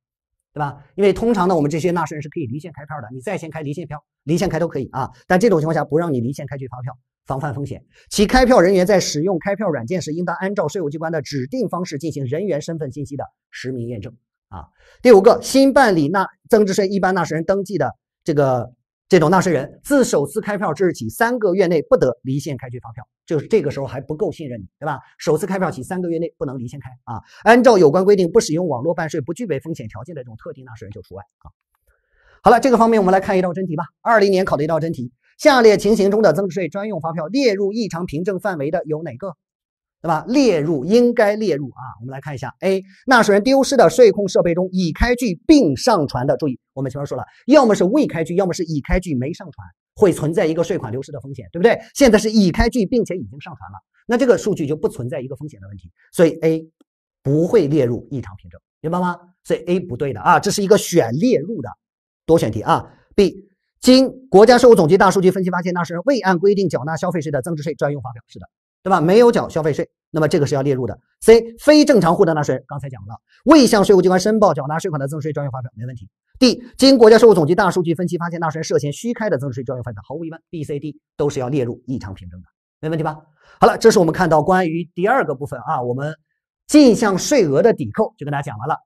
对吧？因为通常呢，我们这些纳税人是可以离线开票的，你在线开、离线开、离线开都可以啊。但这种情况下不让你离线开具发票，防范风险。其开票人员在使用开票软件时，应当按照税务机关的指定方式进行人员身份信息的实名验证啊。第五个，新办理纳增值税一般纳税人登记的这个。这种纳税人自首次开票之日起三个月内不得离线开具发票，就是这个时候还不够信任你，对吧？首次开票起三个月内不能离线开啊。按照有关规定，不使用网络办税、不具备风险条件的这种特定纳税人就除外啊。好了，这个方面我们来看一道真题吧。二零年考的一道真题，下列情形中的增值税专用发票列入异常凭证范围的有哪个？对吧？列入应该列入啊，我们来看一下。A. 纳税人丢失的税控设备中已开具并上传的，注意我们前面说了，要么是未开具，要么是已开具没上传，会存在一个税款流失的风险，对不对？现在是已开具并且已经上传了，那这个数据就不存在一个风险的问题，所以 A 不会列入异常凭证，明白吗？所以 A 不对的啊，这是一个选列入的多选题啊。B. 经国家税务总局大数据分析发现，纳税人未按规定缴纳消费税的增值税专用发票，是的。对吧？没有缴消费税，那么这个是要列入的。C 非正常户的纳税人，刚才讲了，未向税务机关申报缴纳税款的增值税专用发票，没问题。D 经国家税务总局大数据分析发现，纳税人涉嫌虚开的增值税专用发票，毫无疑问，B、C、D 都是要列入异常凭证的，没问题吧？好了，这是我们看到关于第二个部分啊，我们进项税额的抵扣就跟大家讲完了。